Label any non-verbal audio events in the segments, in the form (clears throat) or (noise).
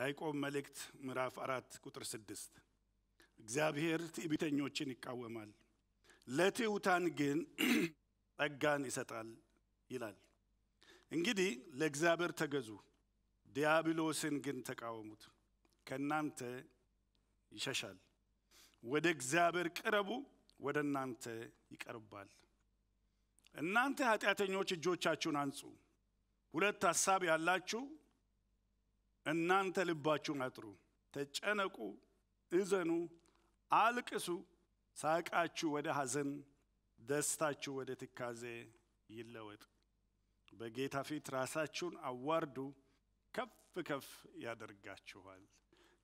ያዕቆብ መልእክት ምዕራፍ አራት ቁጥር ስድስት እግዚአብሔር ትዕቢተኞችን ይቃወማል ለትሑታን ግን ጸጋን ይሰጣል ይላል። እንግዲህ ለእግዚአብሔር ተገዙ፣ ዲያብሎስን ግን ተቃወሙት፣ ከእናንተ ይሸሻል። ወደ እግዚአብሔር ቅረቡ፣ ወደ እናንተ ይቀርባል። እናንተ ኃጢአተኞች እጆቻችሁን አንጹ። ሁለት ሀሳብ ያላችሁ እናንተ ልባችሁን አጥሩ፣ ተጨነቁ፣ እዘኑ፣ አልቅሱ። ሳቃችሁ ወደ ሐዘን፣ ደስታችሁ ወደ ትካዜ ይለወጥ። በጌታ ፊት ራሳችሁን አዋርዱ፣ ከፍ ከፍ ያደርጋችኋል።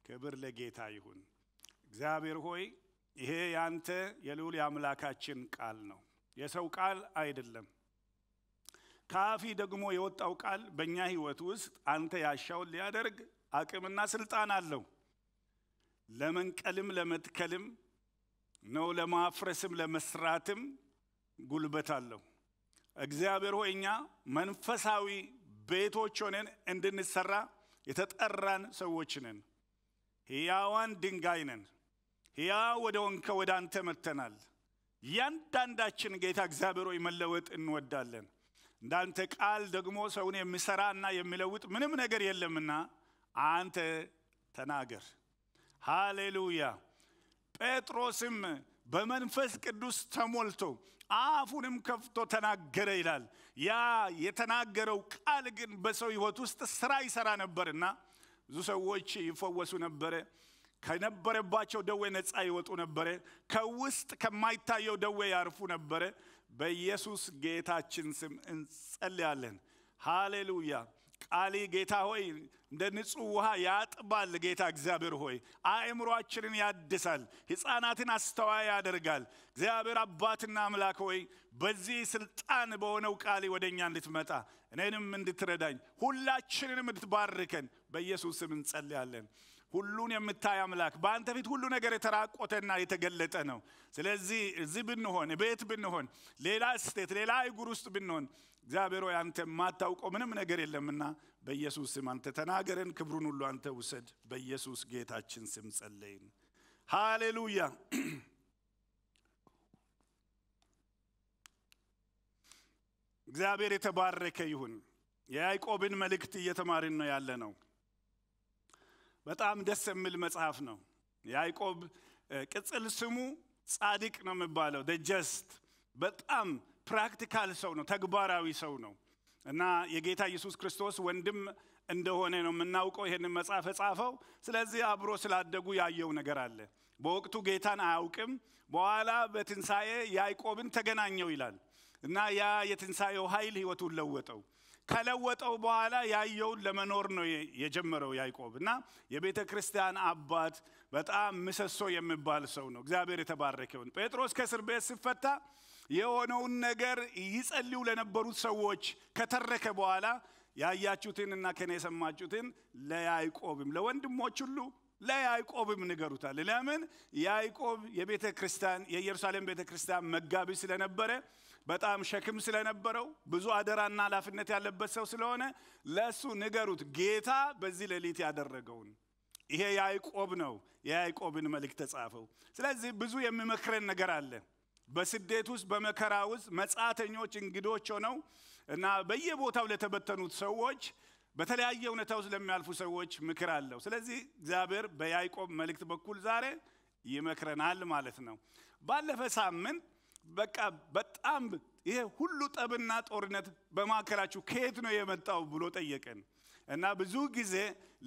ክብር ለጌታ ይሁን። እግዚአብሔር ሆይ ይሄ ያንተ የልዑል የአምላካችን ቃል ነው፣ የሰው ቃል አይደለም። ከአፊ ደግሞ የወጣው ቃል በእኛ ህይወት ውስጥ አንተ ያሻውን ሊያደርግ አቅምና ስልጣን አለው። ለመንቀልም ለመትከልም ነው፣ ለማፍረስም ለመስራትም ጉልበት አለው። እግዚአብሔር ሆይ እኛ መንፈሳዊ ቤቶች ሆነን እንድንሰራ የተጠራን ሰዎች ነን። ሕያዋን ድንጋይ ነን። ሕያው ወደ ወንከ ወደ አንተ መጥተናል። እያንዳንዳችን ጌታ እግዚአብሔር ሆይ መለወጥ እንወዳለን። እንዳንተ ቃል ደግሞ ሰውን የሚሰራና የሚለውጥ ምንም ነገር የለምና አንተ ተናገር። ሃሌሉያ። ጴጥሮስም በመንፈስ ቅዱስ ተሞልቶ አፉንም ከፍቶ ተናገረ ይላል። ያ የተናገረው ቃል ግን በሰው ህይወት ውስጥ ስራ ይሰራ ነበርና ብዙ ሰዎች ይፈወሱ ነበረ። ከነበረባቸው ደዌ ነፃ ይወጡ ነበረ። ከውስጥ ከማይታየው ደዌ ያርፉ ነበረ። በኢየሱስ ጌታችን ስም እንጸልያለን። ሃሌሉያ። ቃሊ ጌታ ሆይ እንደ ንጹህ ውሃ ያጥባል። ጌታ እግዚአብሔር ሆይ አእምሯችንን ያድሳል፣ ሕፃናትን አስተዋይ ያደርጋል። እግዚአብሔር አባትና አምላክ ሆይ በዚህ ስልጣን በሆነው ቃሊ ወደ እኛ እንድትመጣ እኔንም እንድትረዳኝ ሁላችንንም እንድትባርከን በኢየሱስ ስም እንጸልያለን። ሁሉን የምታይ አምላክ በአንተ ፊት ሁሉ ነገር የተራቆተና የተገለጠ ነው። ስለዚህ እዚህ ብንሆን ቤት ብንሆን፣ ሌላ ስቴት፣ ሌላ አይጉር ውስጥ ብንሆን እግዚአብሔር ሆይ አንተ የማታውቀው ምንም ነገር የለምና በኢየሱስ ስም አንተ ተናገረን፣ ክብሩን ሁሉ አንተ ውሰድ። በኢየሱስ ጌታችን ስም ጸለይን። ሃሌሉያ። (clears throat) እግዚአብሔር የተባረከ ይሁን። የያይቆብን መልእክት እየተማርን ነው ያለ ነው። በጣም ደስ የሚል መጽሐፍ ነው። ያዕቆብ ቅጽል ስሙ ጻድቅ ነው የሚባለው ደጀስት በጣም ፕራክቲካል ሰው ነው፣ ተግባራዊ ሰው ነው እና የጌታ ኢየሱስ ክርስቶስ ወንድም እንደሆነ ነው የምናውቀው ይህንን መጽሐፍ የጻፈው። ስለዚህ አብሮ ስላደጉ ያየው ነገር አለ። በወቅቱ ጌታን አያውቅም። በኋላ በትንሣኤ ያዕቆብን ተገናኘው ይላል እና ያ የትንሣኤው ኃይል ህይወቱን ለወጠው። ከለወጠው በኋላ ያየውን ለመኖር ነው የጀመረው ያይቆብ እና የቤተ ክርስቲያን አባት በጣም ምሰሶ የሚባል ሰው ነው። እግዚአብሔር የተባረከውን ጴጥሮስ ከእስር ቤት ሲፈታ የሆነውን ነገር ይጸልዩ ለነበሩት ሰዎች ከተረከ በኋላ ያያችሁትን እና ከኔ የሰማችሁትን ለያይቆብም ለወንድሞች ሁሉ ለያይቆብም ንገሩታል። ለምን ያይቆብ የቤተ ክርስቲያን የኢየሩሳሌም ቤተ ክርስቲያን መጋቢ ስለነበረ በጣም ሸክም ስለነበረው ብዙ አደራና ኃላፊነት ያለበት ሰው ስለሆነ ለእሱ ንገሩት ጌታ በዚህ ሌሊት ያደረገውን ይሄ ያዕቆብ ነው የያዕቆብን መልእክት ተጻፈው ስለዚህ ብዙ የሚመክረን ነገር አለ በስደት ውስጥ በመከራ ውስጥ መጻተኞች እንግዶች ሆነው እና በየቦታው ለተበተኑት ሰዎች በተለያየ እውነታ ውስጥ ለሚያልፉ ሰዎች ምክር አለው ስለዚህ እግዚአብሔር በያዕቆብ መልእክት በኩል ዛሬ ይመክረናል ማለት ነው ባለፈ ሳምንት በቃ በጣም ይሄ ሁሉ ጠብና ጦርነት በማዕከላችሁ ከየት ነው የመጣው ብሎ ጠየቀን። እና ብዙ ጊዜ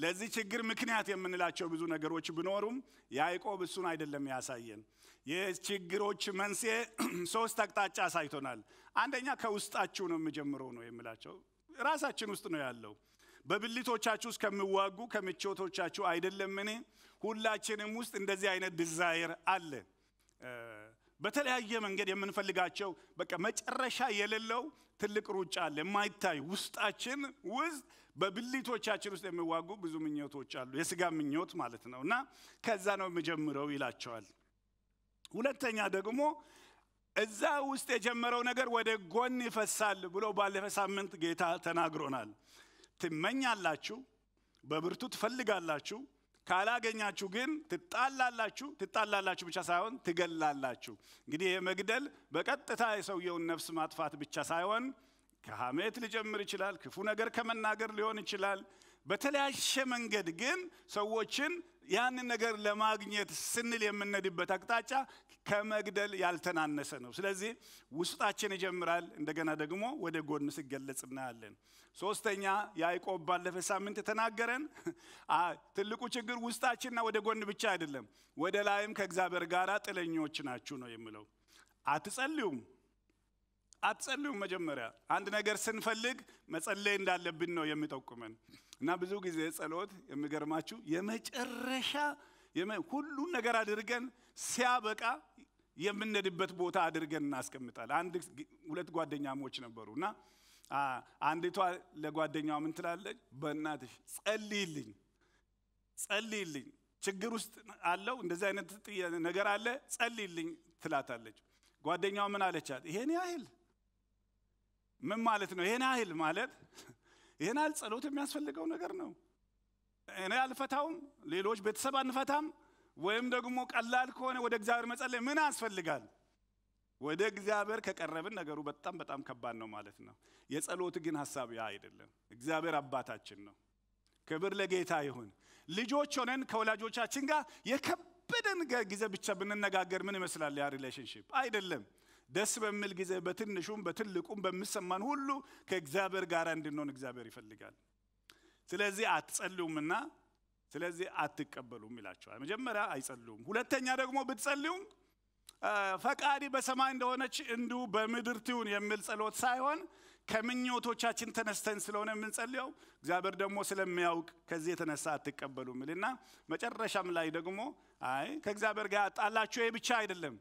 ለዚህ ችግር ምክንያት የምንላቸው ብዙ ነገሮች ቢኖሩም ያዕቆብ እሱን አይደለም ያሳየን። የችግሮች መንስኤ (clears throat) ሶስት አቅጣጫ አሳይቶናል። አንደኛ ከውስጣችሁ ነው የምጀምረው ነው የምላቸው፣ ራሳችን ውስጥ ነው ያለው። በብልቶቻችሁ ውስጥ ከሚዋጉ ከምቾቶቻችሁ አይደለምን? ሁላችንም ውስጥ እንደዚህ አይነት ዲዛይር አለ። በተለያየ መንገድ የምንፈልጋቸው በቃ መጨረሻ የሌለው ትልቅ ሩጫ አለ። የማይታይ ውስጣችን ውስጥ በብልቶቻችን ውስጥ የሚዋጉ ብዙ ምኞቶች አሉ። የስጋ ምኞት ማለት ነው እና ከዛ ነው የምጀምረው ይላቸዋል። ሁለተኛ ደግሞ እዛ ውስጥ የጀመረው ነገር ወደ ጎን ይፈሳል ብሎ ባለፈ ሳምንት ጌታ ተናግሮናል። ትመኛላችሁ፣ በብርቱ ትፈልጋላችሁ ካላገኛችሁ ግን ትጣላላችሁ። ትጣላላችሁ ብቻ ሳይሆን ትገላላችሁ። እንግዲህ ይህ መግደል በቀጥታ የሰውየውን ነፍስ ማጥፋት ብቻ ሳይሆን ከሐሜት ሊጀምር ይችላል። ክፉ ነገር ከመናገር ሊሆን ይችላል። በተለያየ መንገድ ግን ሰዎችን ያንን ነገር ለማግኘት ስንል የምንሄድበት አቅጣጫ ከመግደል ያልተናነሰ ነው። ስለዚህ ውስጣችን ይጀምራል፣ እንደገና ደግሞ ወደ ጎን ሲገለጽ እናያለን። ሶስተኛ ያዕቆብ ባለፈ ሳምንት ተናገረን። (laughs) ትልቁ ችግር ውስጣችንና ወደ ጎን ብቻ አይደለም፣ ወደ ላይም ከእግዚአብሔር ጋር ጥለኞች ናችሁ ነው የሚለው። አትጸልዩም አትጸልዩም። መጀመሪያ አንድ ነገር ስንፈልግ መጸለይ እንዳለብን ነው የሚጠቁመን። እና ብዙ ጊዜ ጸሎት የሚገርማችሁ የመጨረሻ ሁሉን ነገር አድርገን ሲያበቃ የምንድበት ቦታ አድርገን እናስቀምጣል። አንድ ሁለት ጓደኛሞች ነበሩ እና አንዲቷ ለጓደኛዋ ምን ትላለች? በእናትሽ ጸልይልኝ፣ ጸልይልኝ ችግር ውስጥ አለው እንደዚህ አይነት ነገር አለ ጸልይልኝ ትላታለች። ጓደኛዋ ምን አለቻት? ይሄን ያህል ምን ማለት ነው? ይሄን ያህል ማለት ይሄን ያህል ጸሎት የሚያስፈልገው ነገር ነው። እኔ አልፈታውም፣ ሌሎች ቤተሰብ አንፈታም ወይም ደግሞ ቀላል ከሆነ ወደ እግዚአብሔር መጸለይ ምን ያስፈልጋል? ወደ እግዚአብሔር ከቀረብን ነገሩ በጣም በጣም ከባድ ነው ማለት ነው። የጸሎት ግን ሀሳብ ያ አይደለም። እግዚአብሔር አባታችን ነው። ክብር ለጌታ ይሁን። ልጆች ሆነን ከወላጆቻችን ጋር የከበደን ጊዜ ብቻ ብንነጋገር ምን ይመስላል? ያ ሪሌሽንሽፕ አይደለም። ደስ በሚል ጊዜ በትንሹም በትልቁም በሚሰማን ሁሉ ከእግዚአብሔር ጋር እንድንሆን እግዚአብሔር ይፈልጋል። ስለዚህ አትጸልዩምና ስለዚህ አትቀበሉም ይላቸዋል። መጀመሪያ አይጸልዩም። ሁለተኛ ደግሞ ብትጸልዩም ፈቃዲ በሰማይ እንደሆነች እንዲሁ በምድር ትሁን የሚል ጸሎት ሳይሆን ከምኞቶቻችን ተነስተን ስለሆነ የምንጸልየው እግዚአብሔር ደግሞ ስለሚያውቅ ከዚህ የተነሳ አትቀበሉም ይልና መጨረሻም ላይ ደግሞ አይ ከእግዚአብሔር ጋር ጣላችሁ። ይሄ ብቻ አይደለም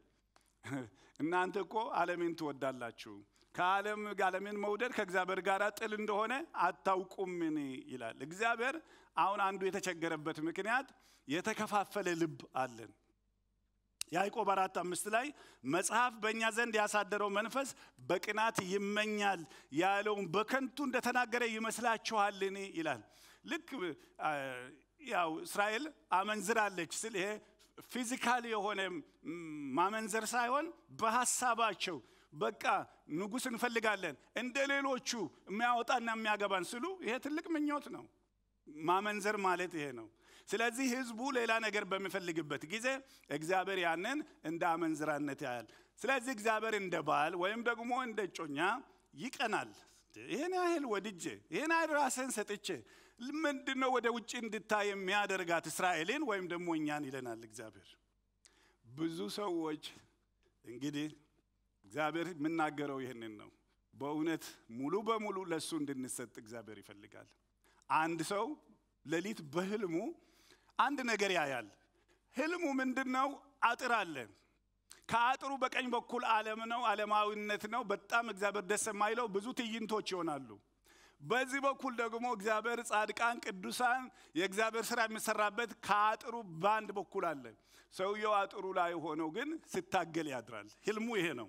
(laughs) እናንተ እኮ ዓለምን ትወዳላችሁ ከዓለም ዓለምን መውደድ ከእግዚአብሔር ጋር ጥል እንደሆነ አታውቁምን ይላል። እግዚአብሔር አሁን አንዱ የተቸገረበት ምክንያት የተከፋፈለ ልብ አለን። ያዕቆብ አራት አምስት ላይ መጽሐፍ በእኛ ዘንድ ያሳደረው መንፈስ በቅናት ይመኛል ያለውን በከንቱ እንደተናገረ ይመስላችኋልን ይላል። ልክ ያው እስራኤል አመንዝራለች ስል ይሄ ፊዚካል የሆነ ማመንዘር ሳይሆን በሀሳባቸው በቃ ንጉሥ እንፈልጋለን እንደ ሌሎቹ የሚያወጣና የሚያገባን ስሉ ይሄ ትልቅ ምኞት ነው። ማመንዘር ማለት ይሄ ነው። ስለዚህ ህዝቡ ሌላ ነገር በሚፈልግበት ጊዜ እግዚአብሔር ያንን እንደ አመንዝራነት ያያል። ስለዚህ እግዚአብሔር እንደ ባል ወይም ደግሞ እንደ እጮኛ ይቀናል። ይህን ያህል ወድጄ ይህን ያህል ራስህን ሰጥቼ ምንድን ነው ወደ ውጭ እንድታይ የሚያደርጋት እስራኤልን ወይም ደግሞ እኛን ይለናል እግዚአብሔር። ብዙ ሰዎች እንግዲህ እግዚአብሔር የምናገረው ይህንን ነው። በእውነት ሙሉ በሙሉ ለእሱ እንድንሰጥ እግዚአብሔር ይፈልጋል። አንድ ሰው ሌሊት በህልሙ አንድ ነገር ያያል። ህልሙ ምንድን ነው? አጥር አለ። ከአጥሩ በቀኝ በኩል ዓለም ነው፣ ዓለማዊነት ነው። በጣም እግዚአብሔር ደስ የማይለው ብዙ ትዕይንቶች ይሆናሉ። በዚህ በኩል ደግሞ እግዚአብሔር ጻድቃን፣ ቅዱሳን የእግዚአብሔር ስራ የሚሰራበት ከአጥሩ በአንድ በኩል አለ። ሰውየው አጥሩ ላይ ሆነው ግን ስታገል ያድራል። ህልሙ ይሄ ነው።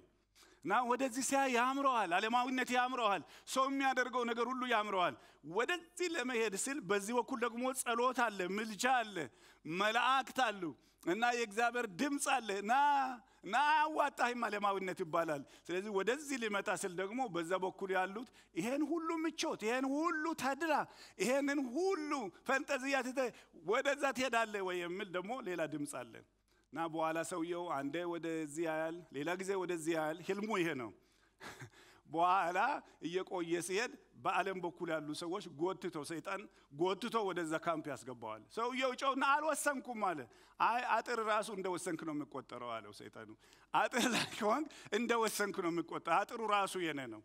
እና ወደዚህ ሲያ ያምረዋል፣ አለማዊነት ያምረዋል፣ ሰው የሚያደርገው ነገር ሁሉ ያምረዋል። ወደዚህ ለመሄድ ስል በዚህ በኩል ደግሞ ጸሎት አለ፣ ምልጃ አለ፣ መላእክት አሉ እና የእግዚአብሔር ድምፅ አለ ና ና አያዋጣህም አለማዊነት ይባላል። ስለዚህ ወደዚህ ሊመጣ ስል ደግሞ በዛ በኩል ያሉት ይሄን ሁሉ ምቾት፣ ይሄን ሁሉ ተድላ፣ ይሄንን ሁሉ ፈንጠዝያ ወደዛ ትሄዳለህ ወይ የሚል ደግሞ ሌላ ድምፅ አለን። እና በኋላ ሰውየው አንዴ ወደዚህ ያያል፣ ሌላ ጊዜ ወደዚህ ያያል። ህልሙ ይሄ ነው። (laughs) በኋላ እየቆየ ሲሄድ በዓለም በኩል ያሉ ሰዎች ጎትቶ ሰይጣን ጎትቶ ወደዛ ካምፕ ያስገባዋል። ሰውየው ጨውና አልወሰንኩም አለ። አይ አጥር ራሱ እንደወሰንክ ነው የሚቆጠረው አለው ሰይጣኑ። አጥር ላይ ከሆንክ እንደወሰንክ ነው የሚቆጠረው። አጥሩ ራሱ የነ ነው።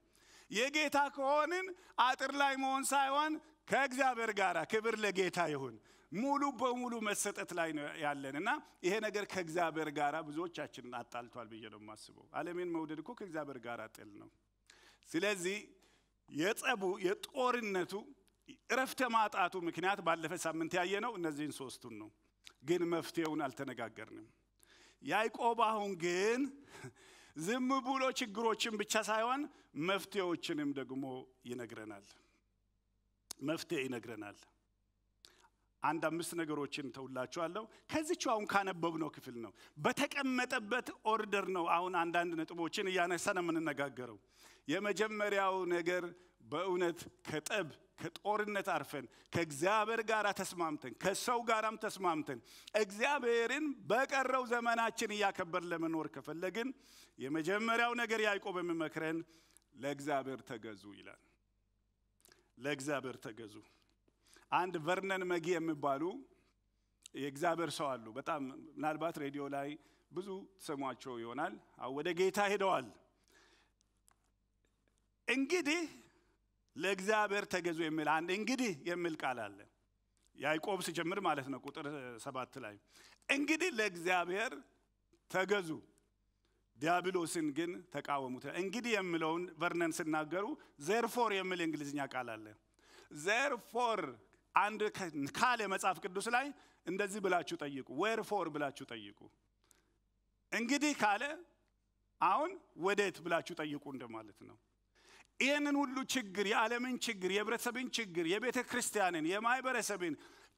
የጌታ ከሆንን አጥር ላይ መሆን ሳይሆን ከእግዚአብሔር ጋር ክብር ለጌታ ይሁን። ሙሉ በሙሉ መሰጠት ላይ ነው ያለን እና ይሄ ነገር ከእግዚአብሔር ጋር ብዙዎቻችንን አጣልቷል ብዬ ነው የማስበው። ዓለሜን መውደድ እኮ ከእግዚአብሔር ጋር ጥል ነው። ስለዚህ የጸቡ የጦርነቱ እረፍተ ማጣቱ ምክንያት ባለፈ ሳምንት ያየነው እነዚህን ሶስቱን ነው። ግን መፍትሄውን አልተነጋገርንም። ያዕቆብ አሁን ግን ዝም ብሎ ችግሮችን ብቻ ሳይሆን መፍትሄዎችንም ደግሞ ይነግረናል። መፍትሄ ይነግረናል። አንድ አምስት ነገሮችን ተውላችኋለሁ። ከዚች አሁን ካነበብነው ክፍል ነው በተቀመጠበት ኦርደር ነው አሁን አንዳንድ ነጥቦችን እያነሳን የምንነጋገረው። የመጀመሪያው ነገር በእውነት ከጠብ ከጦርነት አርፈን ከእግዚአብሔር ጋር ተስማምተን ከሰው ጋራም ተስማምተን እግዚአብሔርን በቀረው ዘመናችን እያከበር ለመኖር ከፈለግን የመጀመሪያው ነገር ያዕቆብ የሚመክረን ለእግዚአብሔር ተገዙ ይላል። ለእግዚአብሔር ተገዙ። አንድ ቨርነን መጊ የሚባሉ የእግዚአብሔር ሰው አሉ። በጣም ምናልባት ሬዲዮ ላይ ብዙ ትሰሟቸው ይሆናል። ወደ ጌታ ሄደዋል። እንግዲህ ለእግዚአብሔር ተገዙ የሚል አንድ እንግዲህ የሚል ቃል አለ። ያዕቆብ ሲጀምር ማለት ነው ቁጥር ሰባት ላይ እንግዲህ ለእግዚአብሔር ተገዙ ዲያብሎስን ግን ተቃወሙት። እንግዲህ የሚለውን ቨርነን ሲናገሩ ዘርፎር የሚል የእንግሊዝኛ ቃል አለ። ዘርፎር አንድ ካለ መጽሐፍ ቅዱስ ላይ እንደዚህ ብላችሁ ጠይቁ፣ ዌርፎር ብላችሁ ጠይቁ። እንግዲህ ካለ አሁን ወዴት ብላችሁ ጠይቁ እንደማለት ነው። ይህንን ሁሉ ችግር የዓለምን ችግር፣ የህብረተሰብን ችግር፣ የቤተ ክርስቲያንን፣ የማህበረሰብን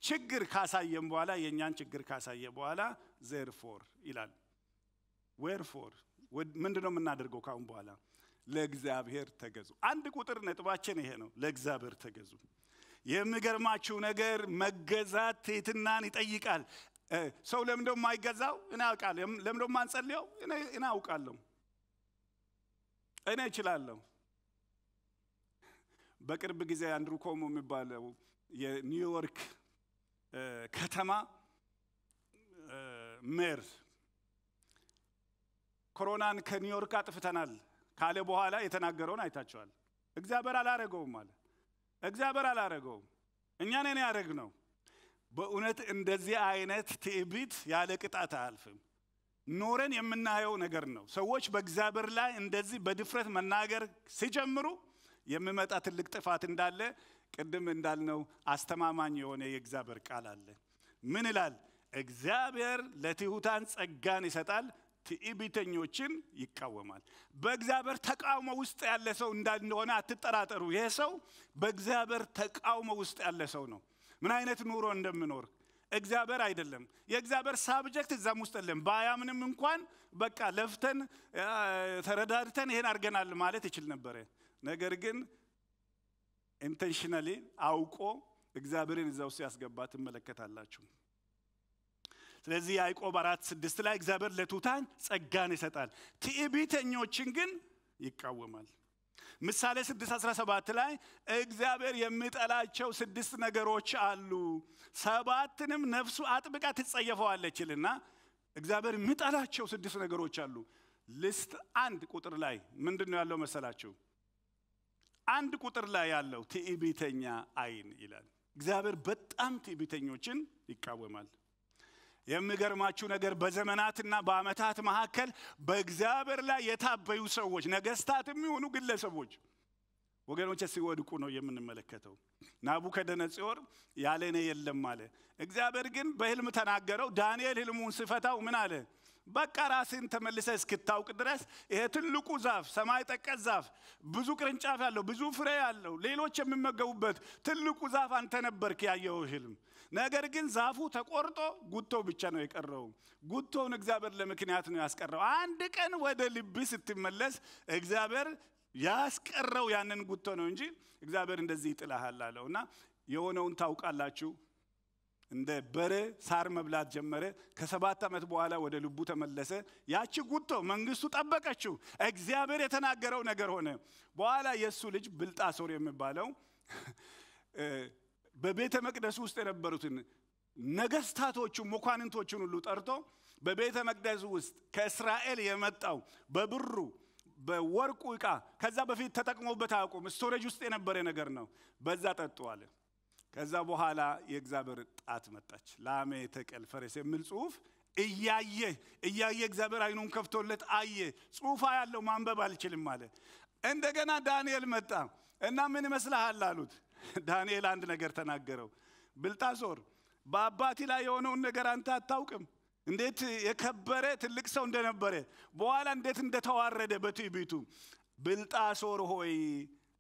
ችግር ካሳየም በኋላ የእኛን ችግር ካሳየ በኋላ ዘርፎር ይላል። ዌርፎር ምንድን ነው የምናደርገው ካሁን በኋላ? ለእግዚአብሔር ተገዙ። አንድ ቁጥር ነጥባችን ይሄ ነው። ለእግዚአብሔር ተገዙ። የሚገርማችሁ ነገር መገዛት ትህትናን ይጠይቃል። ሰው ለምንደ የማይገዛው እኔ አውቃለሁ። ለምንደ የማንጸልየው እኔ አውቃለሁ። እኔ እችላለሁ። በቅርብ ጊዜ አንድሩ ኮሞ የሚባለው የኒውዮርክ ከተማ ሜር ኮሮናን ከኒውዮርክ አጥፍተናል ካለ በኋላ የተናገረውን አይታቸዋል። እግዚአብሔር አላረገውም አለ። እግዚአብሔር አላረገውም። እኛ ነን ያደረግ ነው። በእውነት እንደዚህ አይነት ትዕቢት ያለ ቅጣት አያልፍም። ኖረን የምናየው ነገር ነው። ሰዎች በእግዚአብሔር ላይ እንደዚህ በድፍረት መናገር ሲጀምሩ የሚመጣ ትልቅ ጥፋት እንዳለ ቅድም እንዳልነው አስተማማኝ የሆነ የእግዚአብሔር ቃል አለ። ምን ይላል? እግዚአብሔር ለትሑታን ጸጋን ይሰጣል፣ ትዕቢተኞችን ይቃወማል። በእግዚአብሔር ተቃውሞ ውስጥ ያለ ሰው እንዳልሆነ አትጠራጠሩ። ይሄ ሰው በእግዚአብሔር ተቃውሞ ውስጥ ያለ ሰው ነው። ምን አይነት ኑሮ እንደምኖር እግዚአብሔር አይደለም። የእግዚአብሔር ሳብጀክት እዛም ውስጥ የለም። ባያምንም እንኳን በቃ ለፍተን ተረዳድተን ይሄን አድርገናል ማለት ይችል ነበረ። ነገር ግን ኢንቴንሽናሊ አውቆ እግዚአብሔርን እዛ ውስጥ ያስገባ ትመለከታላችሁ። ስለዚህ ያዕቆብ አራት ስድስት ላይ እግዚአብሔር ለቱታን ጸጋን ይሰጣል፣ ትዕቢተኞችን ግን ይቃወማል። ምሳሌ 617 ላይ እግዚአብሔር የሚጠላቸው ስድስት ነገሮች አሉ፣ ሰባትንም ነፍሱ አጥብቃ ትጸየፈዋለችልና እግዚአብሔር የሚጠላቸው ስድስት ነገሮች አሉ። ልስት አንድ ቁጥር ላይ ምንድን ነው ያለው መሰላችሁ? አንድ ቁጥር ላይ ያለው ትዕቢተኛ አይን ይላል። እግዚአብሔር በጣም ትዕቢተኞችን ይቃወማል። የሚገርማችሁ ነገር በዘመናትና በአመታት መካከል በእግዚአብሔር ላይ የታበዩ ሰዎች ነገስታት የሚሆኑ ግለሰቦች ወገኖች ሲወድቁ ነው የምንመለከተው። ናቡከደነጽዮር ያለ እኔ የለም አለ። እግዚአብሔር ግን በህልም ተናገረው። ዳንኤል ህልሙን ስፈታው ምን አለ? በቃ ራስን ተመልሰ እስክታውቅ ድረስ ይሄ ትልቁ ዛፍ ሰማይ ጠቀስ ዛፍ ብዙ ቅርንጫፍ ያለው ብዙ ፍሬ ያለው ሌሎች የሚመገቡበት ትልቁ ዛፍ አንተ ነበርክ ያየው ህልም ነገር ግን ዛፉ ተቆርጦ ጉቶው ብቻ ነው የቀረው። ጉቶውን እግዚአብሔር ለምክንያት ነው ያስቀረው። አንድ ቀን ወደ ልብ ስትመለስ እግዚአብሔር ያስቀረው ያንን ጉቶ ነው እንጂ እግዚአብሔር እንደዚህ ይጥልሃል አለው እና የሆነውን ታውቃላችሁ። እንደ በሬ ሳር መብላት ጀመረ። ከሰባት ዓመት በኋላ ወደ ልቡ ተመለሰ። ያቺ ጉቶ መንግስቱ ጠበቀችው። እግዚአብሔር የተናገረው ነገር ሆነ። በኋላ የእሱ ልጅ ብልጣሶር የሚባለው በቤተ መቅደስ ውስጥ የነበሩትን ነገስታቶቹን መኳንንቶቹን ሁሉ ጠርቶ በቤተ መቅደስ ውስጥ ከእስራኤል የመጣው በብሩ በወርቁ ዕቃ ከዛ በፊት ተጠቅሞበት አያውቁም። ስቶሬጅ ውስጥ የነበረ ነገር ነው። በዛ ጠጡ አለ። ከዛ በኋላ የእግዚአብሔር ጣት መጣች። ላሜ ተቀል ፈረስ የሚል ጽሁፍ እያየ እያየ እግዚአብሔር አይኑን ከፍቶለት አየ። ጽሁፋ ያለው ማንበብ አልችልም አለ። እንደገና ዳንኤል መጣ እና ምን ይመስልሃል አሉት። ዳንኤል አንድ ነገር ተናገረው። ብልጣሶር በአባቴ ላይ የሆነውን ነገር አንተ አታውቅም። እንዴት የከበረ ትልቅ ሰው እንደነበረ በኋላ እንዴት እንደተዋረደ በትዕቢቱ። ብልጣሶር ሆይ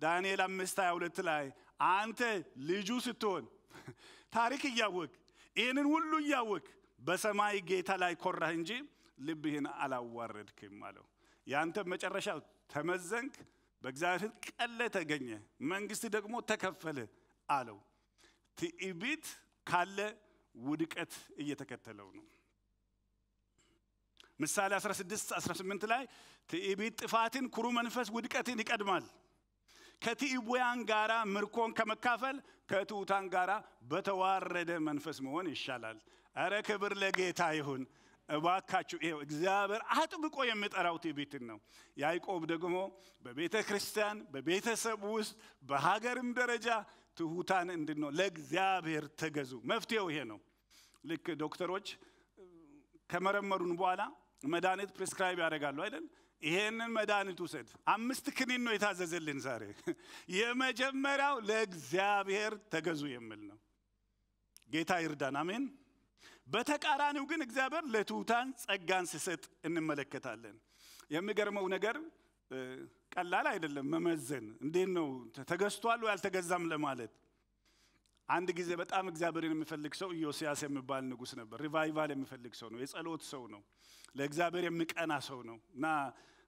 ዳንኤል አምስት ሀያ ሁለት ላይ አንተ ልጁ ስትሆን ታሪክ እያወቅ ይህንን ሁሉ እያወቅ በሰማይ ጌታ ላይ ኮራህ እንጂ ልብህን አላዋረድክም አለው። ያንተ መጨረሻ ተመዘንክ፣ በእግዚአብሔር ቀለ ተገኘ፣ መንግስት ደግሞ ተከፈለ አለው። ትዕቢት ካለ ውድቀት እየተከተለው ነው። ምሳሌ 16 18 ላይ ትዕቢት ጥፋትን፣ ኩሩ መንፈስ ውድቀትን ይቀድማል። ከትዕቡያን ጋራ ምርኮን ከመካፈል ከትሑታን ጋራ በተዋረደ መንፈስ መሆን ይሻላል። እረ ክብር ለጌታ ይሁን። እባካችሁ ይሄው እግዚአብሔር አጥብቆ የሚጠራው ትዕቢትን ነው። ያዕቆብ ደግሞ በቤተ ክርስቲያን በቤተሰብ ውስጥ በሀገርም ደረጃ ትሁታን እንድንሆን ለእግዚአብሔር ተገዙ። መፍትሄው ይሄ ነው። ልክ ዶክተሮች ከመረመሩን በኋላ መድኃኒት ፕሪስክራይብ ያደርጋሉ አይደል? ይሄንን መድኃኒት ውሰድ። አምስት ክኒን ነው የታዘዘልን ዛሬ። (laughs) የመጀመሪያው ለእግዚአብሔር ተገዙ የሚል ነው። ጌታ ይርዳን። አሜን። በተቃራኒው ግን እግዚአብሔር ለትሑታን ጸጋን ሲሰጥ እንመለከታለን። የሚገርመው ነገር ቀላል አይደለም መመዘን። እንዴት ነው ተገዝቷል ያልተገዛም አልተገዛም ለማለት። አንድ ጊዜ በጣም እግዚአብሔርን የሚፈልግ ሰው ኢዮስያስ የሚባል ንጉስ ነበር። ሪቫይቫል የሚፈልግ ሰው ነው። የጸሎት ሰው ነው። ለእግዚአብሔር የሚቀና ሰው ነው እና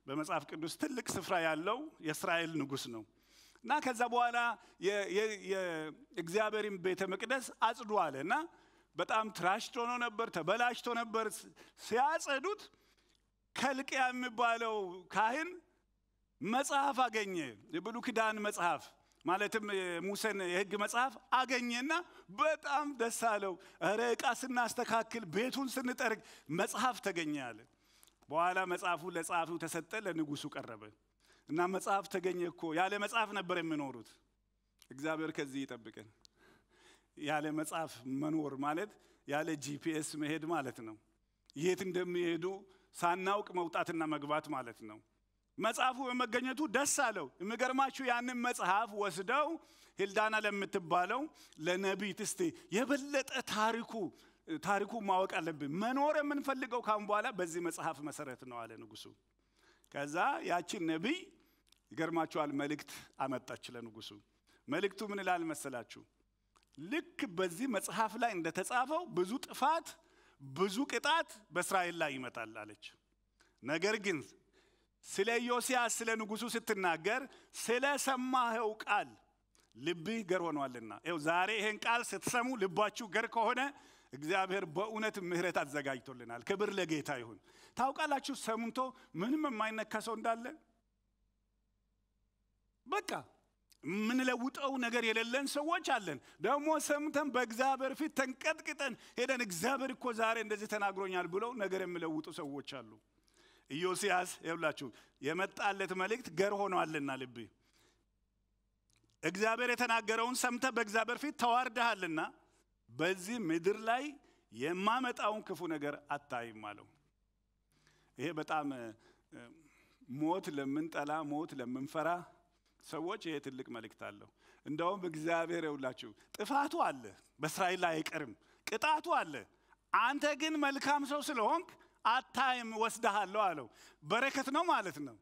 በመጽሐፍ ቅዱስ ትልቅ ስፍራ ያለው የእስራኤል ንጉስ ነው እና ከዛ በኋላ የእግዚአብሔርን ቤተ መቅደስ አጽዱ አለ እና በጣም ትራሽ ሆኖ ነበር፣ ተበላሽቶ ነበር። ሲያጸዱት ከልቅያ የሚባለው ካህን መጽሐፍ አገኘ። የብሉ ኪዳን መጽሐፍ ማለትም ሙሴን የህግ መጽሐፍ አገኘና በጣም ደስ አለው። እረ እቃ ስናስተካክል፣ ቤቱን ስንጠርግ መጽሐፍ ተገኘ አለ። በኋላ መጽሐፉ ለጸሐፊው ተሰጠ፣ ለንጉሱ ቀረበ እና መጽሐፍ ተገኘ እኮ ያለ መጽሐፍ ነበር የሚኖሩት። እግዚአብሔር ከዚህ ይጠብቀን። ያለ መጽሐፍ መኖር ማለት ያለ ጂፒኤስ መሄድ ማለት ነው። የት እንደሚሄዱ ሳናውቅ መውጣትና መግባት ማለት ነው። መጽሐፉ በመገኘቱ ደስ አለው። የሚገርማችሁ ያንን መጽሐፍ ወስደው ሂልዳና ለምትባለው ለነቢት ትስቴ የበለጠ ታሪኩ ታሪኩ ማወቅ አለብን፣ መኖር የምንፈልገው ካሁን በኋላ በዚህ መጽሐፍ መሰረት ነው አለ ንጉሱ። ከዛ ያችን ነቢይ ይገርማችኋል መልእክት አመጣች ለንጉሱ። መልእክቱ ምን ይላል መሰላችሁ? ልክ በዚህ መጽሐፍ ላይ እንደተጻፈው ብዙ ጥፋት፣ ብዙ ቅጣት በእስራኤል ላይ ይመጣል አለች። ነገር ግን ስለ ዮስያስ ስለ ንጉሱ ስትናገር ስለ ሰማኸው ቃል ልብህ ገር ሆኗልና። ይኸው ዛሬ ይህን ቃል ስትሰሙ ልባችሁ ገር ከሆነ እግዚአብሔር በእውነት ምሕረት አዘጋጅቶልናል። ክብር ለጌታ ይሁን። ታውቃላችሁ ሰምቶ ምንም የማይነካ ሰው እንዳለ በቃ የምንለውጠው ነገር የሌለን ሰዎች አለን። ደግሞ ሰምተን በእግዚአብሔር ፊት ተንቀጥቅጠን ሄደን እግዚአብሔር እኮ ዛሬ እንደዚህ ተናግሮኛል ብለው ነገር የሚለውጡ ሰዎች አሉ። ኢዮስያስ ይብላችሁ የመጣለት መልእክት ገር ሆኗልና ልብ እግዚአብሔር የተናገረውን ሰምተ በእግዚአብሔር ፊት ተዋርደሃልና በዚህ ምድር ላይ የማመጣውን ክፉ ነገር አታይም አለው። ይሄ በጣም ሞት ለምንጠላ ሞት ለምንፈራ ሰዎች ይሄ ትልቅ መልእክት አለው። እንደውም እግዚአብሔር የውላችሁ ጥፋቱ አለ፣ በእስራኤል ላይ አይቀርም፣ ቅጣቱ አለ። አንተ ግን መልካም ሰው ስለሆንክ አታይም፣ ወስደሃለሁ አለው። በረከት ነው ማለት ነው።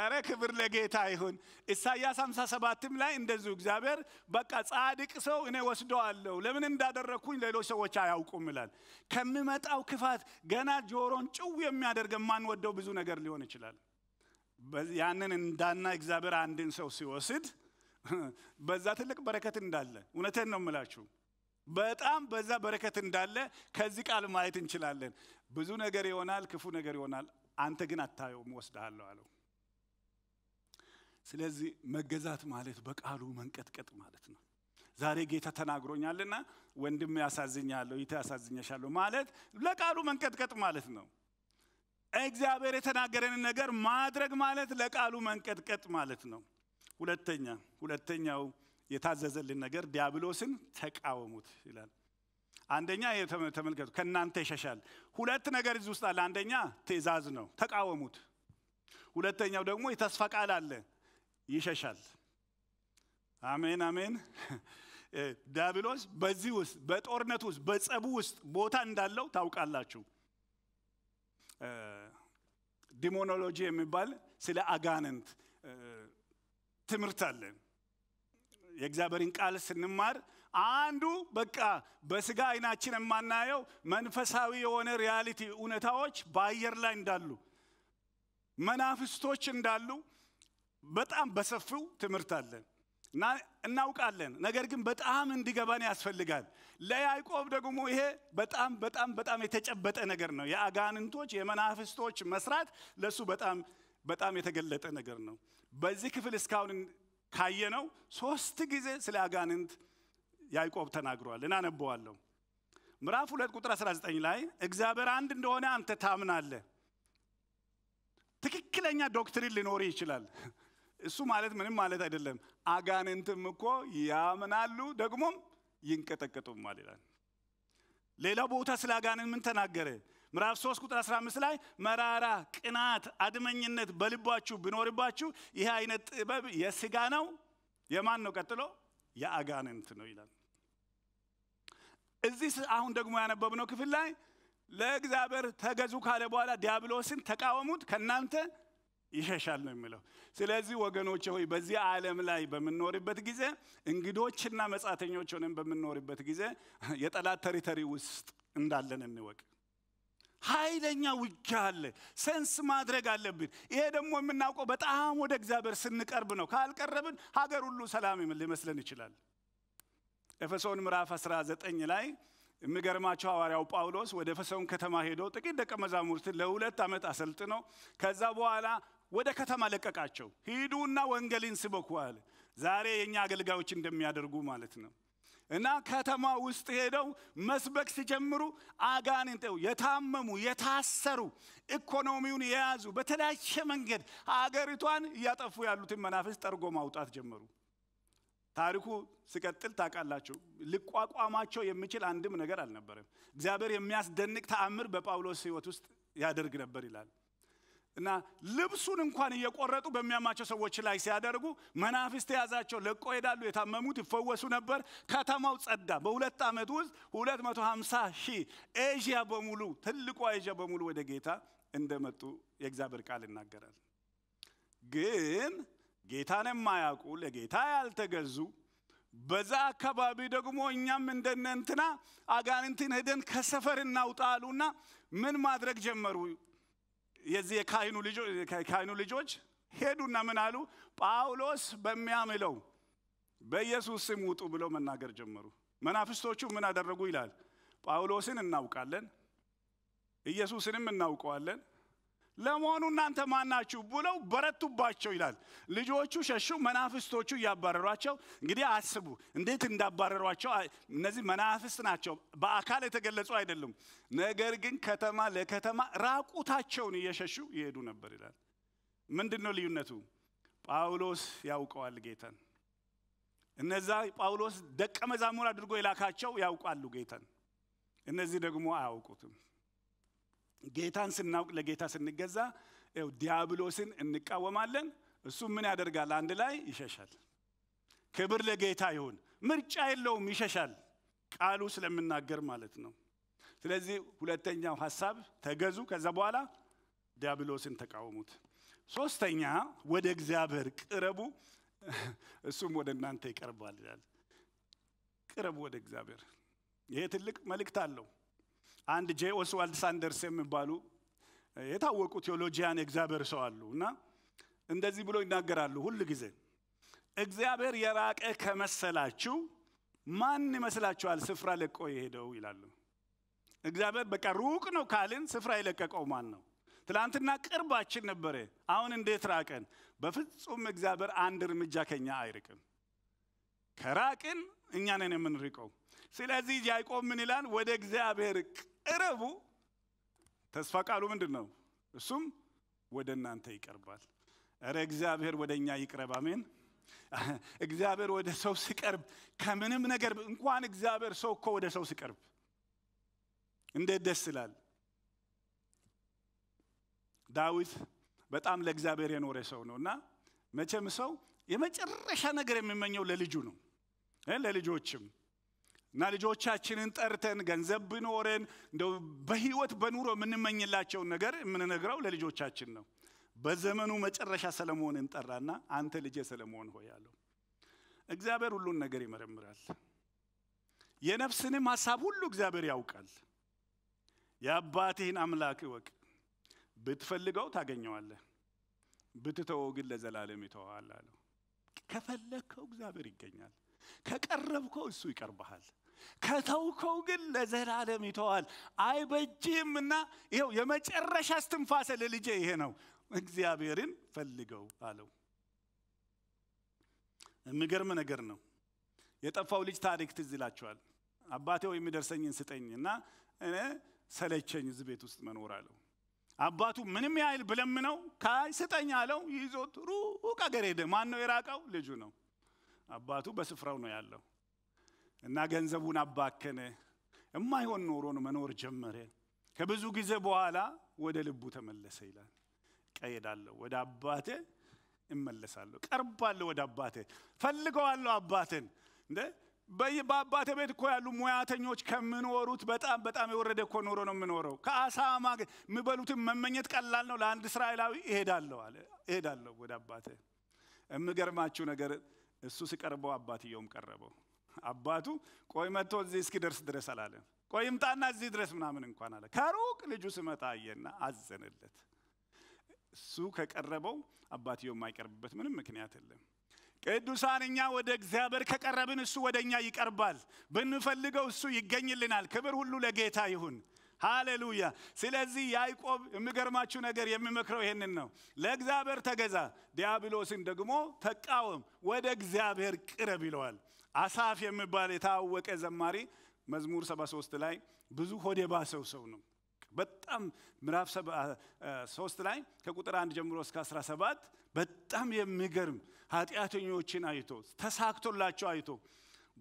አረ ክብር ለጌታ ይሁን። ኢሳያስ 57ም ላይ እንደዚሁ እግዚአብሔር በቃ ጻድቅ ሰው እኔ ወስደዋለሁ፣ ለምን እንዳደረግኩኝ ሌሎች ሰዎች አያውቁም ይላል። ከሚመጣው ክፋት ገና ጆሮን ጭው የሚያደርገ ማንወደው ብዙ ነገር ሊሆን ይችላል። ያንን እንዳና እግዚአብሔር አንድን ሰው ሲወስድ (laughs) በዛ ትልቅ በረከት እንዳለ እውነትን ነው የምላችሁ። በጣም በዛ በረከት እንዳለ ከዚህ ቃል ማየት እንችላለን። ብዙ ነገር ይሆናል፣ ክፉ ነገር ይሆናል፣ አንተ ግን አታየውም፣ ወስድሃለሁ አለው። ስለዚህ መገዛት ማለት በቃሉ መንቀጥቀጥ ማለት ነው። ዛሬ ጌታ ተናግሮኛልና ወንድም ያሳዝኛለሁ፣ ይተ ያሳዝኛሻለሁ ማለት ለቃሉ መንቀጥቀጥ ማለት ነው። እግዚአብሔር የተናገረንን ነገር ማድረግ ማለት ለቃሉ መንቀጥቀጥ ማለት ነው። ሁለተኛ ሁለተኛው የታዘዘልን ነገር ዲያብሎስን ተቃወሙት ይላል። አንደኛ ተመልከቱ፣ ከእናንተ ይሸሻል። ሁለት ነገር እዚህ ውስጥ አለ። አንደኛ ትእዛዝ ነው፣ ተቃወሙት። ሁለተኛው ደግሞ የተስፋ ቃል አለ፣ ይሸሻል። አሜን አሜን። ዲያብሎስ በዚህ ውስጥ በጦርነት ውስጥ በጸቡ ውስጥ ቦታ እንዳለው ታውቃላችሁ። ዲሞኖሎጂ የሚባል ስለ አጋንንት ትምህርት አለ የእግዚአብሔርን ቃል ስንማር አንዱ በቃ በስጋ አይናችን የማናየው መንፈሳዊ የሆነ ሪያሊቲ እውነታዎች በአየር ላይ እንዳሉ መናፍስቶች እንዳሉ በጣም በሰፊው ትምህርት አለን። እናውቃለን። ነገር ግን በጣም እንዲገባን ያስፈልጋል። ለያዕቆብ ደግሞ ይሄ በጣም በጣም በጣም የተጨበጠ ነገር ነው። የአጋንንቶች የመናፍስቶች መስራት ለእሱ በጣም በጣም የተገለጠ ነገር ነው። በዚህ ክፍል እስካሁን ካየነው ሶስት ጊዜ ስለ አጋንንት ያዕቆብ ተናግሯል። እናነበዋለሁ። ምዕራፍ ሁለት ቁጥር 19 ላይ እግዚአብሔር አንድ እንደሆነ አንተ ታምናለህ። ትክክለኛ ዶክትሪን ሊኖር ይችላል። እሱ ማለት ምንም ማለት አይደለም። አጋንንትም እኮ ያምናሉ ደግሞም ይንቀጠቀጡማል ይላል። ሌላ ቦታ ስለ አጋንንት ምን ተናገረ? ምዕራፍ 3 ቁጥር 15 ላይ መራራ ቅናት፣ አድመኝነት በልባችሁ ብኖርባችሁ ይህ አይነት ጥበብ የስጋ ነው የማን ነው? ቀጥሎ የአጋንንት ነው ይላል። እዚህ አሁን ደግሞ ያነበብነው ክፍል ላይ ለእግዚአብሔር ተገዙ ካለ በኋላ ዲያብሎስን ተቃወሙት ከእናንተ ይሸሻል ነው የሚለው። ስለዚህ ወገኖች ሆይ በዚህ ዓለም ላይ በምንኖርበት ጊዜ እንግዶችና መጻተኞች ሆነን በምንኖርበት ጊዜ የጠላት ተሪተሪ ውስጥ እንዳለን እንወቅ። ኃይለኛ ውጊያ አለ። ሰንስ ማድረግ አለብን። ይሄ ደግሞ የምናውቀው በጣም ወደ እግዚአብሔር ስንቀርብ ነው። ካልቀረብን ሀገር ሁሉ ሰላም ሊመስለን ይችላል። ኤፌሶን ምዕራፍ 19 ላይ የሚገርማቸው ሐዋርያው ጳውሎስ ወደ ኤፌሶን ከተማ ሄዶ ጥቂት ደቀ መዛሙርትን ለሁለት ዓመት አሰልጥኖ ከዛ በኋላ ወደ ከተማ ለቀቃቸው። ሂዱና ወንጌልን ስበኩ አለ። ዛሬ የእኛ አገልጋዮች እንደሚያደርጉ ማለት ነው። እና ከተማ ውስጥ ሄደው መስበክ ሲጀምሩ አጋንንተው የታመሙ የታሰሩ ኢኮኖሚውን የያዙ በተለያየ መንገድ አገሪቷን እያጠፉ ያሉትን መናፍስ ጠርጎ ማውጣት ጀመሩ። ታሪኩ ሲቀጥል ታውቃላችሁ። ሊቋቋማቸው የሚችል አንድም ነገር አልነበረም። እግዚአብሔር የሚያስደንቅ ተአምር በጳውሎስ ሕይወት ውስጥ ያደርግ ነበር ይላል። እና ልብሱን እንኳን እየቆረጡ በሚያማቸው ሰዎች ላይ ሲያደርጉ መናፍስት የያዛቸው ለቆ ሄዳሉ። የታመሙት ይፈወሱ ነበር። ከተማው ጸዳ። በሁለት ዓመት ውስጥ 250 ሺህ ኤዥያ በሙሉ ትልቋ ኤዥያ በሙሉ ወደ ጌታ እንደመጡ የእግዚአብሔር ቃል ይናገራል። ግን ጌታን የማያውቁ ለጌታ ያልተገዙ በዛ አካባቢ ደግሞ እኛም እንደነንትና አጋንንትን ሄደን ከሰፈር እናውጣሉና ምን ማድረግ ጀመሩ? የዚህ የካህኑ ልጆች ሄዱና ምን አሉ? ጳውሎስ በሚያምለው በኢየሱስ ስም ውጡ ብለው መናገር ጀመሩ። መናፍስቶቹ ምን አደረጉ ይላል? ጳውሎስን እናውቃለን፣ ኢየሱስንም እናውቀዋለን፣ ለመሆኑ እናንተ ማናችሁ ብለው በረቱባቸው ይላል። ልጆቹ ሸሹ፣ መናፍስቶቹ እያባረሯቸው። እንግዲህ አስቡ እንዴት እንዳባረሯቸው። እነዚህ መናፍስት ናቸው፣ በአካል የተገለጹ አይደሉም። ነገር ግን ከተማ ለከተማ ራቁታቸውን እየሸሹ ይሄዱ ነበር ይላል። ምንድን ነው ልዩነቱ? ጳውሎስ ያውቀዋል ጌታን። እነዛ ጳውሎስ ደቀ መዛሙር አድርጎ የላካቸው ያውቃሉ ጌታን። እነዚህ ደግሞ አያውቁትም። ጌታን ስናውቅ ለጌታ ስንገዛ ው ዲያብሎስን እንቃወማለን። እሱ ምን ያደርጋል? አንድ ላይ ይሸሻል። ክብር ለጌታ ይሁን። ምርጫ የለውም፣ ይሸሻል። ቃሉ ስለምናገር ማለት ነው። ስለዚህ ሁለተኛው ሀሳብ ተገዙ፣ ከዛ በኋላ ዲያብሎስን ተቃወሙት። ሶስተኛ ወደ እግዚአብሔር ቅረቡ፣ እሱም ወደ እናንተ ይቀርባል ይላል። ቅረቡ ወደ እግዚአብሔር። ይሄ ትልቅ መልእክት አለው። አንድ ጄ ኦስዋልድ ሳንደርስ የሚባሉ የታወቁ ቴዎሎጂያን እግዚአብሔር ሰው አሉ እና እንደዚህ ብሎ ይናገራሉ ሁል ጊዜ እግዚአብሔር የራቀ ከመሰላችሁ ማን ይመስላችኋል ስፍራ ለቆ የሄደው ይላሉ እግዚአብሔር በቃ ሩቅ ነው ካልን ስፍራ የለቀቀው ማን ነው ትላንትና ቅርባችን ነበረ አሁን እንዴት ራቀን በፍጹም እግዚአብሔር አንድ እርምጃ ከኛ አይርቅም ከራቅን እኛንን የምንርቀው ስለዚህ ያዕቆብ ምን ይላል? ወደ እግዚአብሔር ቅረቡ። ተስፋ ቃሉ ምንድን ነው? እሱም ወደ እናንተ ይቀርባል። እረ እግዚአብሔር ወደ እኛ ይቅረብ። አሜን። እግዚአብሔር ወደ ሰው ሲቀርብ ከምንም ነገር እንኳን እግዚአብሔር ሰው እኮ ወደ ሰው ሲቀርብ እንዴት ደስ ይላል። ዳዊት በጣም ለእግዚአብሔር የኖረ ሰው ነው እና መቼም ሰው የመጨረሻ ነገር የሚመኘው ለልጁ ነው ለልጆችም እና ልጆቻችንን ጠርተን ገንዘብ ብኖረን እንደው በህይወት በኑሮ የምንመኝላቸውን ነገር የምንነግረው ለልጆቻችን ነው። በዘመኑ መጨረሻ ሰለሞንን ጠራና አንተ ልጄ ሰለሞን ሆይ አለው። እግዚአብሔር ሁሉን ነገር ይመረምራል። የነፍስንም ሀሳብ ሁሉ እግዚአብሔር ያውቃል። የአባትህን አምላክ እወቅ፣ ብትፈልገው ታገኘዋለህ፣ ብትተወው ግን ለዘላለም ይተዋል አለው። ከፈለግከው እግዚአብሔር ይገኛል፣ ከቀረብከው እሱ ይቀርብሃል። ከተውከው ግን ለዘላለም ይተዋል አይበጅም አይበጅህምና። ይኸው የመጨረሻ ስትንፋሰ ለልጄ ይሄ ነው፣ እግዚአብሔርን ፈልገው አለው። የሚገርም ነገር ነው። የጠፋው ልጅ ታሪክ ትዝ ይላችኋል። አባቴ ወይ የሚደርሰኝን ስጠኝ እና እኔ ሰለቸኝ እዚህ ቤት ውስጥ መኖር አለው። አባቱ ምንም ያህል ብለምነው ካይ ስጠኝ አለው። ይዞት ሩቅ አገር ሄደ። ማን ነው የራቀው? ልጁ ነው። አባቱ በስፍራው ነው ያለው። እና ገንዘቡን አባከነ። የማይሆን ኖሮን መኖር ጀመረ። ከብዙ ጊዜ በኋላ ወደ ልቡ ተመለሰ ይላል። ቀይዳለሁ፣ ወደ አባቴ እመለሳለሁ፣ ቀርባለሁ፣ ወደ አባቴ ፈልገዋለሁ። አባቴን እንደ በአባቴ ቤት እኮ ያሉ ሙያተኞች ከሚኖሩት በጣም በጣም የወረደ እኮ ኖሮ ነው የምኖረው። ከአሳማ የሚበሉትን መመኘት ቀላል ነው። ለአንድ እስራኤላዊ እሄዳለሁ አለ። እሄዳለሁ ወደ አባቴ። የሚገርማችሁ ነገር እሱ ሲቀርበው አባትየውም ቀረበው። አባቱ ቆይ መጥቶ እዚህ እስኪደርስ ድረስ አላለ። ቆይ ምጣና እዚህ ድረስ ምናምን እንኳን አለ። ከሩቅ ልጁ ስመጣ አየና አዘነለት። እሱ ከቀረበው አባትየው የማይቀርብበት ምንም ምክንያት የለም። ቅዱሳን እኛ ወደ እግዚአብሔር ከቀረብን እሱ ወደ እኛ ይቀርባል። ብንፈልገው እሱ ይገኝልናል። ክብር ሁሉ ለጌታ ይሁን። ሃሌሉያ። ስለዚህ ያዕቆብ የሚገርማችሁ ነገር የሚመክረው ይሄንን ነው። ለእግዚአብሔር ተገዛ፣ ዲያብሎስን ደግሞ ተቃወም፣ ወደ እግዚአብሔር ቅረብ ይለዋል። አሳፍ የሚባል የታወቀ ዘማሪ መዝሙር 73 ላይ ብዙ ሆድ የባሰው ሰው ነው። በጣም ምዕራፍ ሶስት ላይ ከቁጥር 1 ጀምሮ እስከ 17 በጣም የሚገርም ኃጢአተኞችን አይቶ ተሳክቶላቸው አይቶ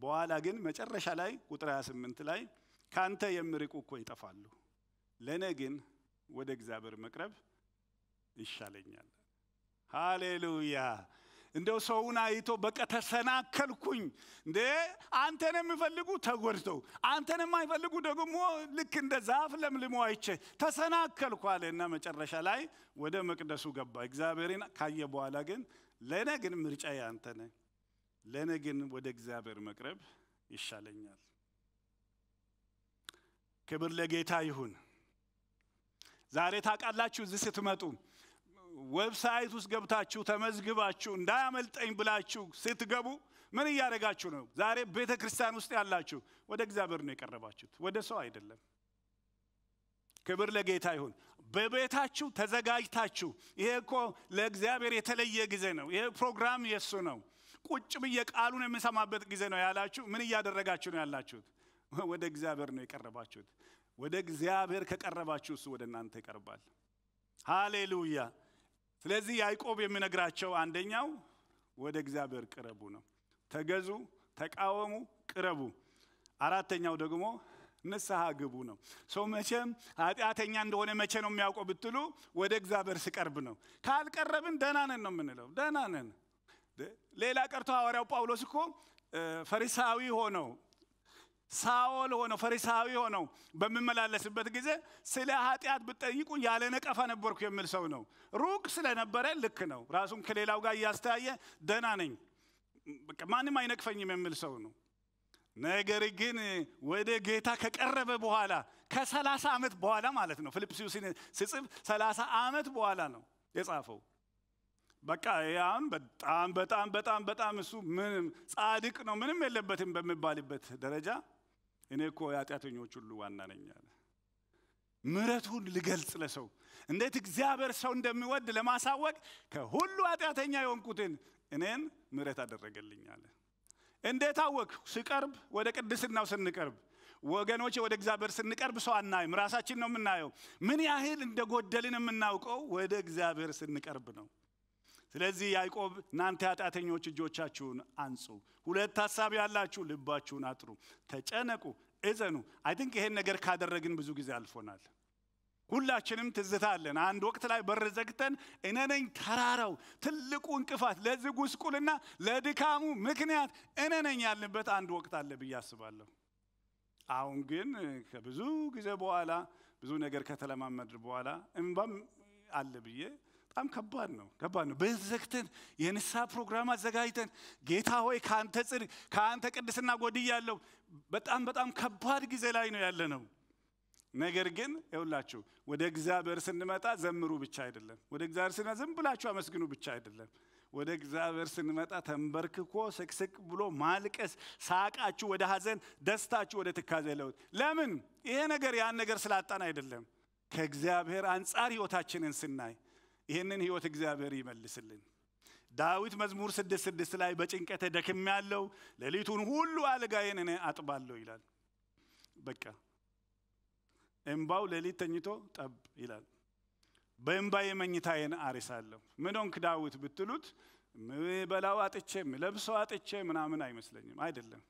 በኋላ ግን መጨረሻ ላይ ቁጥር 28 ላይ ካንተ የሚርቁ እኮ ይጠፋሉ፣ ለእኔ ግን ወደ እግዚአብሔር መቅረብ ይሻለኛል። ሃሌሉያ እንደው ሰውን አይቶ በቃ ተሰናከልኩኝ። እንደ አንተን የሚፈልጉ ተጎድተው፣ አንተን የማይፈልጉ ደግሞ ልክ እንደ ዛፍ ለምልሞ አይቼ ተሰናከልኩ እና መጨረሻ ላይ ወደ መቅደሱ ገባ። እግዚአብሔርን ካየ በኋላ ግን ለእኔ ግን ምርጫ ያንተ ለእኔ ግን ወደ እግዚአብሔር መቅረብ ይሻለኛል። ክብር ለጌታ ይሁን። ዛሬ ታውቃላችሁ እዚህ ስትመጡ ዌብሳይት ውስጥ ገብታችሁ ተመዝግባችሁ እንዳያመልጠኝ ብላችሁ ስትገቡ ምን እያደረጋችሁ ነው? ዛሬ ቤተ ክርስቲያን ውስጥ ያላችሁ ወደ እግዚአብሔር ነው የቀረባችሁት፣ ወደ ሰው አይደለም። ክብር ለጌታ ይሁን። በቤታችሁ ተዘጋጅታችሁ፣ ይሄ እኮ ለእግዚአብሔር የተለየ ጊዜ ነው፣ ይሄ ፕሮግራም የእሱ ነው፣ ቁጭ ብዬ ቃሉን የምሰማበት ጊዜ ነው ያላችሁ፣ ምን እያደረጋችሁ ነው ያላችሁት? ወደ እግዚአብሔር ነው የቀረባችሁት። ወደ እግዚአብሔር ከቀረባችሁ እሱ ወደ እናንተ ይቀርባል። ሃሌሉያ ስለዚህ ያዕቆብ የሚነግራቸው አንደኛው ወደ እግዚአብሔር ቅረቡ ነው። ተገዙ፣ ተቃወሙ፣ ቅረቡ። አራተኛው ደግሞ ንስሐ ግቡ ነው። ሰው መቼም ኃጢአተኛ እንደሆነ መቼ ነው የሚያውቀው ብትሉ ወደ እግዚአብሔር ስቀርብ ነው። ካልቀረብን ደህና ነን ነው የምንለው። ደህና ነን። ሌላ ቀርቶ ሐዋርያው ጳውሎስ እኮ ፈሪሳዊ ሆነው ሳኦል ሆነው ፈሪሳዊ ሆነው በምመላለስበት ጊዜ ስለ ኃጢአት ብጠይቁ ያለ ነቀፋ ነበርኩ የሚል ሰው ነው። ሩቅ ስለነበረ ልክ ነው። ራሱን ከሌላው ጋር እያስተያየ ደና ነኝ፣ ማንም አይነቅፈኝም የሚል ሰው ነው። ነገር ግን ወደ ጌታ ከቀረበ በኋላ ከሰላሳ ዓመት በኋላ ማለት ነው። ፊልጵስዩስን ስጽፍ ሰላሳ ዓመት በኋላ ነው የጻፈው። በቃ አሁን በጣም በጣም በጣም በጣም እሱ ምንም ጻድቅ ነው ምንም የለበትም በሚባልበት ደረጃ እኔ እኮ የኃጢአተኞች ሁሉ ዋና ነኝ አለ። ምረቱን ልገልጽ ለሰው እንዴት እግዚአብሔር ሰው እንደሚወድ ለማሳወቅ ከሁሉ ኃጢአተኛ የሆንኩትን እኔን ምረት አደረገልኝ አለ። እንዴት አወቅ? ስቀርብ ወደ ቅድስናው ስንቀርብ ወገኖች ወደ እግዚአብሔር ስንቀርብ ሰው አናይም፣ ራሳችን ነው የምናየው። ምን ያህል እንደጎደልን የምናውቀው ወደ እግዚአብሔር ስንቀርብ ነው። ስለዚህ ያዕቆብ እናንተ ኃጢአተኞች እጆቻችሁን አንጹ። ሁለት ሀሳብ ያላችሁ ልባችሁን አጥሩ፣ ተጨነቁ፣ እዘኑ። አይ ቲንክ ይሄን ነገር ካደረግን ብዙ ጊዜ አልፎናል። ሁላችንም ትዝታ አለን። አንድ ወቅት ላይ በር ዘግተን እኔ ተራራው ትልቁ እንቅፋት ለዚህ ጉስቁልና ለድካሙ ምክንያት እነነኝ ነኝ ያልንበት አንድ ወቅት አለ ብዬ አስባለሁ። አሁን ግን ከብዙ ጊዜ በኋላ ብዙ ነገር ከተለማመድ በኋላ እምባም አለ ብዬ በጣም ከባድ ነው ከባድ ነው በዘግተን የንሳ ፕሮግራም አዘጋጅተን ጌታ ሆይ ከአንተ ጽድ ከአንተ ቅድስና ያለው በጣም በጣም ከባድ ጊዜ ላይ ነው ያለ ነው ነገር ግን ይውላችሁ ወደ እግዚአብሔር ስንመጣ ዘምሩ ብቻ አይደለም ወደ እግዚአብሔር ስንመጣ ዝም ብላችሁ አመስግኑ ብቻ አይደለም ወደ እግዚአብሔር ስንመጣ ተንበርክኮ ስቅስቅ ብሎ ማልቀስ ሳቃችሁ ወደ ሀዘን ደስታችሁ ወደ ትካዜ ለውጥ ለምን ይሄ ነገር ያን ነገር ስላጣን አይደለም ከእግዚአብሔር አንጻር ህይወታችንን ስናይ ይህንን ህይወት እግዚአብሔር ይመልስልን። ዳዊት መዝሙር ስድስት ስድስት ላይ በጭንቀት ደክም ያለው ሌሊቱን ሁሉ አልጋዬን እኔ አጥባለሁ ይላል። በቃ እምባው ሌሊት ተኝቶ ጠብ ይላል። በእምባ የመኝታዬን አሪሳለሁ። ምንንክ ዳዊት ብትሉት ምበላው አጥቼ ምለብሰው አጥቼ ምናምን አይመስለኝም። አይደለም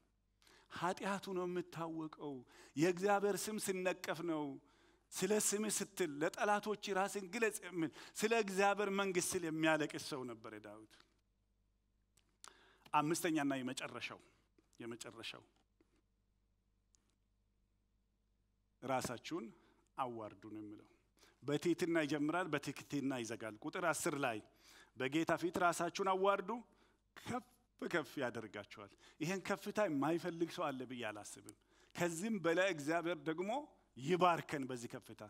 ኃጢአቱ ነው የምታወቀው። የእግዚአብሔር ስም ሲነቀፍ ነው ስለ ስም ስትል ለጠላቶች ራስን ግለጽ የሚል ስለ እግዚአብሔር መንግስት ስል የሚያለቅስ ሰው ነበር ዳዊት። አምስተኛና የመጨረሻው የመጨረሻው ራሳችሁን አዋርዱ ነው የሚለው። በትህትና ይጀምራል፣ በትህትና ይዘጋል። ቁጥር አስር ላይ በጌታ ፊት ራሳችሁን አዋርዱ ከፍ ከፍ ያደርጋቸዋል። ይህን ከፍታ የማይፈልግ ሰው አለ ብዬ አላስብም። ከዚህም በላይ እግዚአብሔር ደግሞ ይባርከን በዚህ ከፍታ።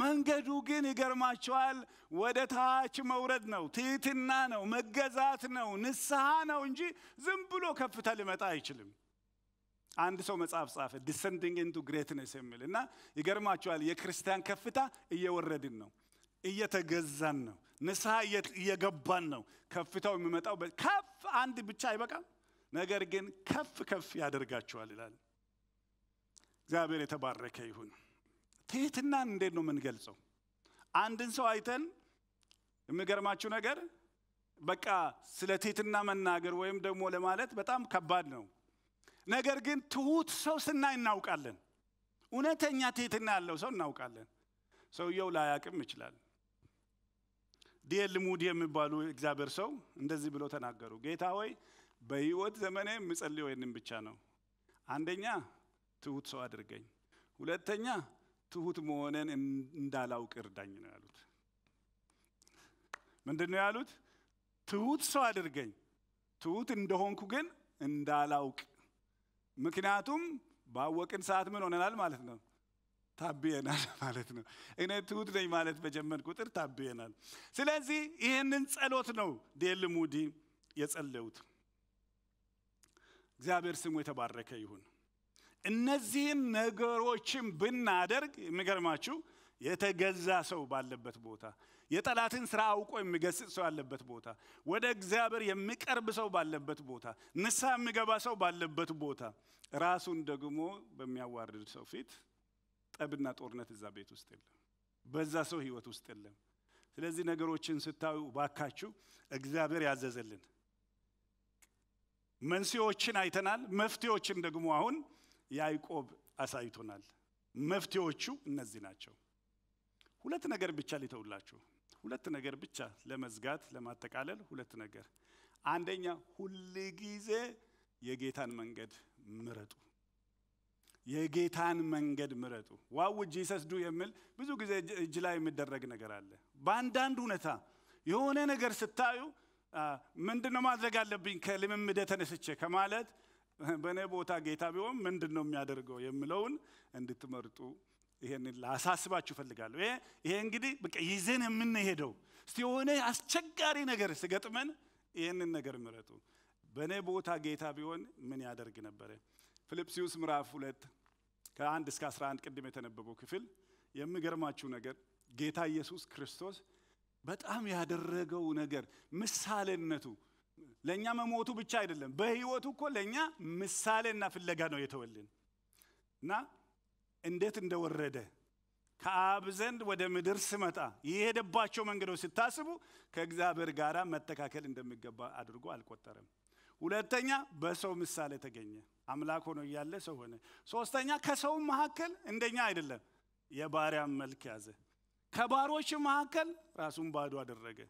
መንገዱ ግን ይገርማቸዋል፣ ወደ ታች መውረድ ነው፣ ትህትና ነው፣ መገዛት ነው፣ ንስሐ ነው እንጂ ዝም ብሎ ከፍታ ሊመጣ አይችልም። አንድ ሰው መጽሐፍ ጻፈ ዲሰንዲንግ ኢንቱ ግሬትነስ የሚል እና ይገርማቸዋል፣ የክርስቲያን ከፍታ እየወረድን ነው፣ እየተገዛን ነው፣ ንስሐ እየገባን ነው። ከፍታው የሚመጣው ከፍ አንድ ብቻ አይበቃም፣ ነገር ግን ከፍ ከፍ ያደርጋቸዋል ይላል። እግዚአብሔር የተባረከ ይሁን። ትህትና እንዴት ነው የምንገልጸው? አንድን ሰው አይተን የሚገርማችሁ ነገር በቃ ስለ ትህትና መናገር ወይም ደግሞ ለማለት በጣም ከባድ ነው። ነገር ግን ትሁት ሰው ስናይ እናውቃለን። እውነተኛ ትህትና ያለው ሰው እናውቃለን። ሰውየው ላያቅም ይችላል። ዲኤል ሙዲ የሚባሉ እግዚአብሔር ሰው እንደዚህ ብሎ ተናገሩ። ጌታ ሆይ በህይወት ዘመኔ የምጸልየው ይህንን ብቻ ነው። አንደኛ ትሁት ሰው አድርገኝ፣ ሁለተኛ ትሁት መሆነን እንዳላውቅ እርዳኝ ነው ያሉት። ምንድን ነው ያሉት? ትሁት ሰው አድርገኝ፣ ትሁት እንደሆንኩ ግን እንዳላውቅ። ምክንያቱም ባወቅን ሰዓት ምን ሆነናል ማለት ነው ታብየናል (laughs) ማለት ነው። እኔ ትሁት ነኝ ማለት በጀመን ቁጥር ታብየናል። ስለዚህ ይህንን ጸሎት ነው ዴል ሙዲ የጸለዩት። እግዚአብሔር ስሙ የተባረከ ይሁን። እነዚህን ነገሮችን ብናደርግ የሚገርማችሁ የተገዛ ሰው ባለበት ቦታ፣ የጠላትን ስራ አውቆ የሚገስጽ ሰው ያለበት ቦታ፣ ወደ እግዚአብሔር የሚቀርብ ሰው ባለበት ቦታ፣ ንሳ የሚገባ ሰው ባለበት ቦታ፣ ራሱን ደግሞ በሚያዋርድ ሰው ፊት ጠብና ጦርነት እዛ ቤት ውስጥ የለም፣ በዛ ሰው ህይወት ውስጥ የለም። ስለዚህ ነገሮችን ስታዩ ባካችሁ እግዚአብሔር ያዘዘልን መንስዎችን አይተናል። መፍትሄዎችን ደግሞ አሁን ያዕቆብ አሳይቶናል። መፍትሄዎቹ እነዚህ ናቸው። ሁለት ነገር ብቻ ሊተውላችሁ፣ ሁለት ነገር ብቻ ለመዝጋት ለማጠቃለል፣ ሁለት ነገር። አንደኛ ሁል ጊዜ የጌታን መንገድ ምረጡ። የጌታን መንገድ ምረጡ። ዋው ጂሰስ ዱ የሚል ብዙ ጊዜ እጅ ላይ የሚደረግ ነገር አለ። በአንዳንድ ሁኔታ የሆነ ነገር ስታዩ ምንድን ነው ማድረግ አለብኝ ከልምምደ ተነስቼ ከማለት (laughs) በእኔ ቦታ ጌታ ቢሆን ምንድን ነው የሚያደርገው የምለውን እንድትመርጡ ይሄን ላሳስባችሁ እፈልጋለሁ። ይሄ ይሄ እንግዲህ በቃ ይዘን የምንሄደው እስቲ የሆነ አስቸጋሪ ነገር ስገጥመን ይህንን ነገር ምረጡ። በእኔ ቦታ ጌታ ቢሆን ምን ያደርግ ነበረ? ፊልጵስዩስ ምዕራፍ ሁለት ከአንድ እስከ 11 ቅድም የተነበበው ክፍል የምገርማችሁ ነገር ጌታ ኢየሱስ ክርስቶስ በጣም ያደረገው ነገር ምሳሌነቱ ለእኛ መሞቱ ብቻ አይደለም፣ በህይወቱ እኮ ለእኛ ምሳሌና ፍለጋ ነው የተወልን እና እንዴት እንደወረደ ከአብ ዘንድ ወደ ምድር ስመጣ የሄደባቸው መንገዶች ስታስቡ ከእግዚአብሔር ጋር መተካከል እንደሚገባ አድርጎ አልቆጠረም። ሁለተኛ በሰው ምሳሌ ተገኘ፣ አምላክ ሆኖ እያለ ሰው ሆነ። ሶስተኛ ከሰው መካከል እንደኛ አይደለም፣ የባሪያ መልክ ያዘ። ከባሮች መካከል ራሱን ባዶ አደረገ።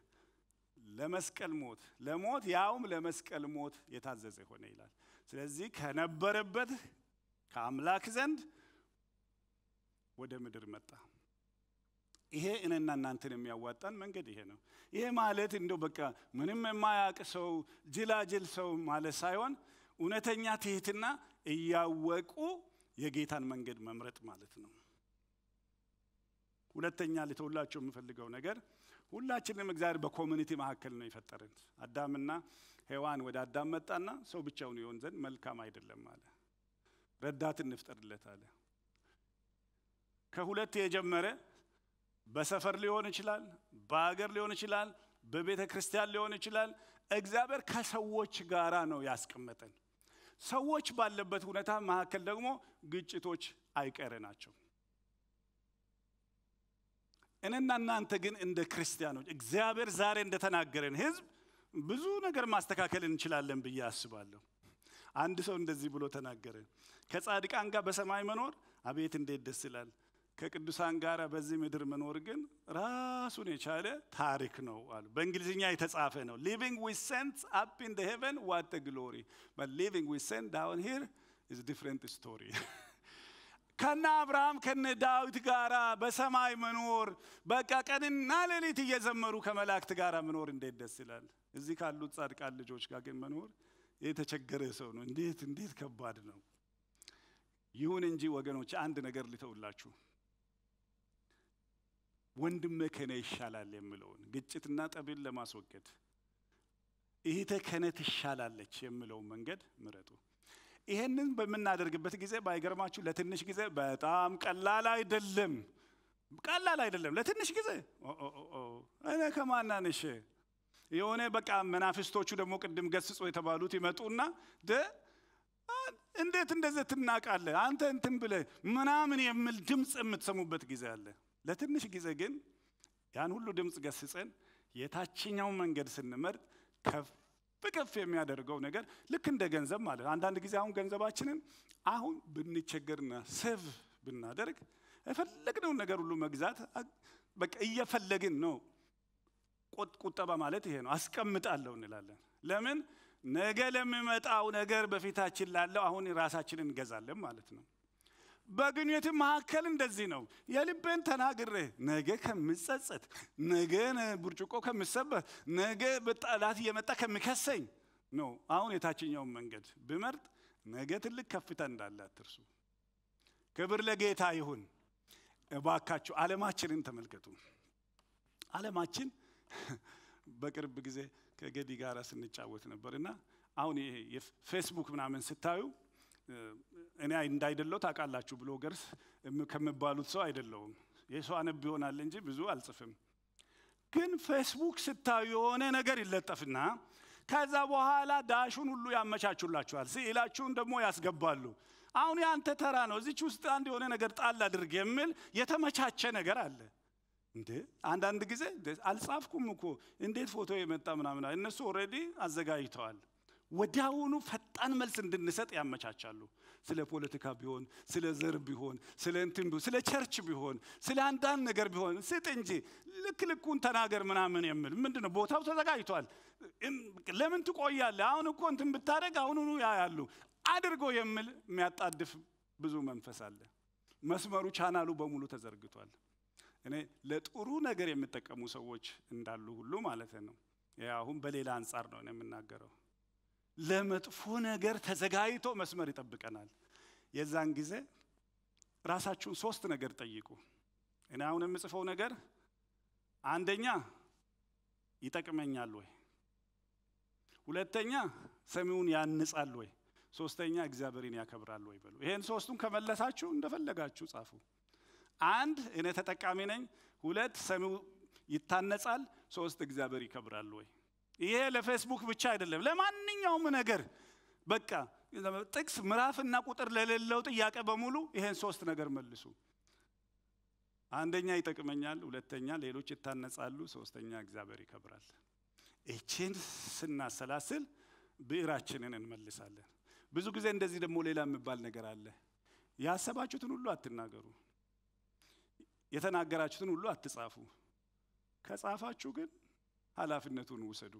ለመስቀል ሞት ለሞት ያውም ለመስቀል ሞት የታዘዘ ሆነ ይላል። ስለዚህ ከነበረበት ከአምላክ ዘንድ ወደ ምድር መጣ። ይሄ እኔና እናንተን የሚያዋጣን መንገድ ይሄ ነው። ይሄ ማለት እንደው በቃ ምንም የማያውቅ ሰው ጅላጅል ሰው ማለት ሳይሆን እውነተኛ ትህትና እያወቁ የጌታን መንገድ መምረጥ ማለት ነው። ሁለተኛ ልተውላቸው የምፈልገው ነገር ሁላችንም እግዚአብሔር በኮሚኒቲ መካከል ነው የፈጠረን። አዳምና ሔዋን ወደ አዳም መጣና ሰው ብቻውን ይሆን ዘንድ መልካም አይደለም አለ። ረዳት እንፍጠርለት አለ። ከሁለት የጀመረ በሰፈር ሊሆን ይችላል፣ በአገር ሊሆን ይችላል፣ በቤተ ክርስቲያን ሊሆን ይችላል። እግዚአብሔር ከሰዎች ጋራ ነው ያስቀመጠን። ሰዎች ባለበት ሁኔታ መካከል ደግሞ ግጭቶች አይቀሬ ናቸው። እኔና እናንተ ግን እንደ ክርስቲያኖች እግዚአብሔር ዛሬ እንደተናገረን ህዝብ ብዙ ነገር ማስተካከል እንችላለን ብዬ አስባለሁ። አንድ ሰው እንደዚህ ብሎ ተናገረ። ከጻድቃን ጋር በሰማይ መኖር አቤት እንዴት ደስ ይላል፣ ከቅዱሳን ጋር በዚህ ምድር መኖር ግን ራሱን የቻለ ታሪክ ነው አሉ። በእንግሊዝኛ የተጻፈ ነው። ሊቪንግ ዊ ሴንትስ አፕ ኢን ሄቨን ዋት ግሎሪ ሊቪንግ ዊ ሴንት ዳውን ሂር ኢዝ ዲፍረንት ስቶሪ ከነ አብርሃም ከነ ዳዊት ጋር በሰማይ መኖር በቃ ቀንና ሌሊት እየዘመሩ ከመላእክት ጋር መኖር እንዴት ደስ ይላል። እዚህ ካሉት ጻድቃን ልጆች ጋር ግን መኖር የተቸገረ ሰው ነው። እንዴት እንዴት ከባድ ነው። ይሁን እንጂ ወገኖች አንድ ነገር ልተውላችሁ፣ ወንድመ ከኔ ይሻላል የምለውን ግጭትና ጠብን ለማስወገድ እህቴ ከኔ ትሻላለች የምለውን መንገድ ምረጡ። ይሄንን በምናደርግበት ጊዜ ባይገርማችሁ ለትንሽ ጊዜ በጣም ቀላል አይደለም። ቀላል አይደለም። ለትንሽ ጊዜ እነ ከማናንሽ የሆነ በቃ መናፍስቶቹ ደግሞ ቅድም ገስጾ የተባሉት ይመጡና እንዴት እንደዚህ ትናቃለ አንተ እንትን ብለ ምናምን የሚል ድምፅ የምትሰሙበት ጊዜ አለ። ለትንሽ ጊዜ ግን ያን ሁሉ ድምፅ ገስጸን የታችኛው መንገድ ስንመርጥ ከፍ በከፍ የሚያደርገው ነገር ልክ እንደ ገንዘብ ማለት ነው። አንዳንድ ጊዜ አሁን ገንዘባችንን አሁን ብንቸገርና ሰብ ብናደርግ የፈለግነውን ነገር ሁሉ መግዛት በቃ እየፈለግን ነው። ቁጠባ ማለት ይሄ ነው። አስቀምጣለሁ እንላለን። ለምን ነገ ለሚመጣው ነገር በፊታችን ላለው አሁን ራሳችንን እንገዛለን ማለት ነው። በግንኙነት መካከል እንደዚህ ነው። የልቤን ተናግሬ ነገ ከምጸጸት፣ ነገ ብርጭቆ ከምሰበት፣ ነገ በጠላት እየመጣ ከሚከሰኝ ነው። አሁን የታችኛውን መንገድ ብመርጥ ነገ ትልቅ ከፍታ እንዳለ አትርሱ። ክብር ለጌታ ይሁን። እባካችሁ ዓለማችንን ተመልከቱ። ዓለማችን (laughs) በቅርብ ጊዜ ከገዲ ጋር ስንጫወት ነበር እና አሁን ፌስቡክ ምናምን ስታዩ እኔ እንዳይደለው ታውቃላችሁ፣ ብሎገርስ ከምባሉት ሰው አይደለውም። የሰው አነብ ይሆናል እንጂ ብዙ አልጽፍም። ግን ፌስቡክ ስታዩ የሆነ ነገር ይለጠፍና ከዛ በኋላ ዳሹን ሁሉ ያመቻቹላችኋል። ስዕላችሁን ደግሞ ያስገባሉ። አሁን ያንተ ተራ ነው፣ እዚች ውስጥ አንድ የሆነ ነገር ጣል አድርግ የሚል የተመቻቸ ነገር አለ። እንዴ አንዳንድ ጊዜ አልጻፍኩም እኮ እንዴት ፎቶ የመጣ ምናምን፣ እነሱ ኦልሬዲ አዘጋጅተዋል። ወዲያውኑ ፈጣን መልስ እንድንሰጥ ያመቻቻሉ። ስለ ፖለቲካ ቢሆን፣ ስለ ዘር ቢሆን፣ ስለ እንትን ቢሆን፣ ስለ ቸርች ቢሆን፣ ስለ አንዳንድ ነገር ቢሆን ስጥ እንጂ ልክ ልኩን ተናገር ምናምን የምል ምንድን ነው? ቦታው ተዘጋጅቷል። ለምን ትቆያለ? አሁን እኮ እንትን ብታደረግ አሁኑኑ ያሉ አድርጎ የሚል የሚያጣድፍ ብዙ መንፈስ አለ። መስመሩ ቻናሉ በሙሉ ተዘርግቷል። እኔ ለጥሩ ነገር የሚጠቀሙ ሰዎች እንዳሉ ሁሉ ማለት ነው። አሁን በሌላ አንጻር ነው የምናገረው። ለመጥፎ ነገር ተዘጋጅቶ መስመር ይጠብቀናል። የዛን ጊዜ ራሳችሁን ሶስት ነገር ጠይቁ። እኔ አሁን የምጽፈው ነገር አንደኛ ይጠቅመኛል ወይ፣ ሁለተኛ ሰሚውን ያንጻል ወይ፣ ሶስተኛ እግዚአብሔርን ያከብራል ወይ በሉ። ይሄን ሶስቱን ከመለሳችሁ እንደፈለጋችሁ ጻፉ። አንድ እኔ ተጠቃሚ ነኝ፣ ሁለት ሰሚው ይታነጻል፣ ሶስት እግዚአብሔር ይከብራል ወይ ይሄ ለፌስቡክ ብቻ አይደለም፣ ለማንኛውም ነገር በቃ ጥቅስ ምዕራፍና ቁጥር ለሌለው ጥያቄ በሙሉ ይሄን ሶስት ነገር መልሱ። አንደኛ ይጠቅመኛል፣ ሁለተኛ ሌሎች ይታነጻሉ፣ ሶስተኛ እግዚአብሔር ይከብራል። ይችን ስናሰላስል ብዕራችንን እንመልሳለን። ብዙ ጊዜ እንደዚህ ደግሞ ሌላ የሚባል ነገር አለ። ያሰባችሁትን ሁሉ አትናገሩ፣ የተናገራችሁትን ሁሉ አትጻፉ። ከጻፋችሁ ግን ኃላፊነቱን ውሰዱ።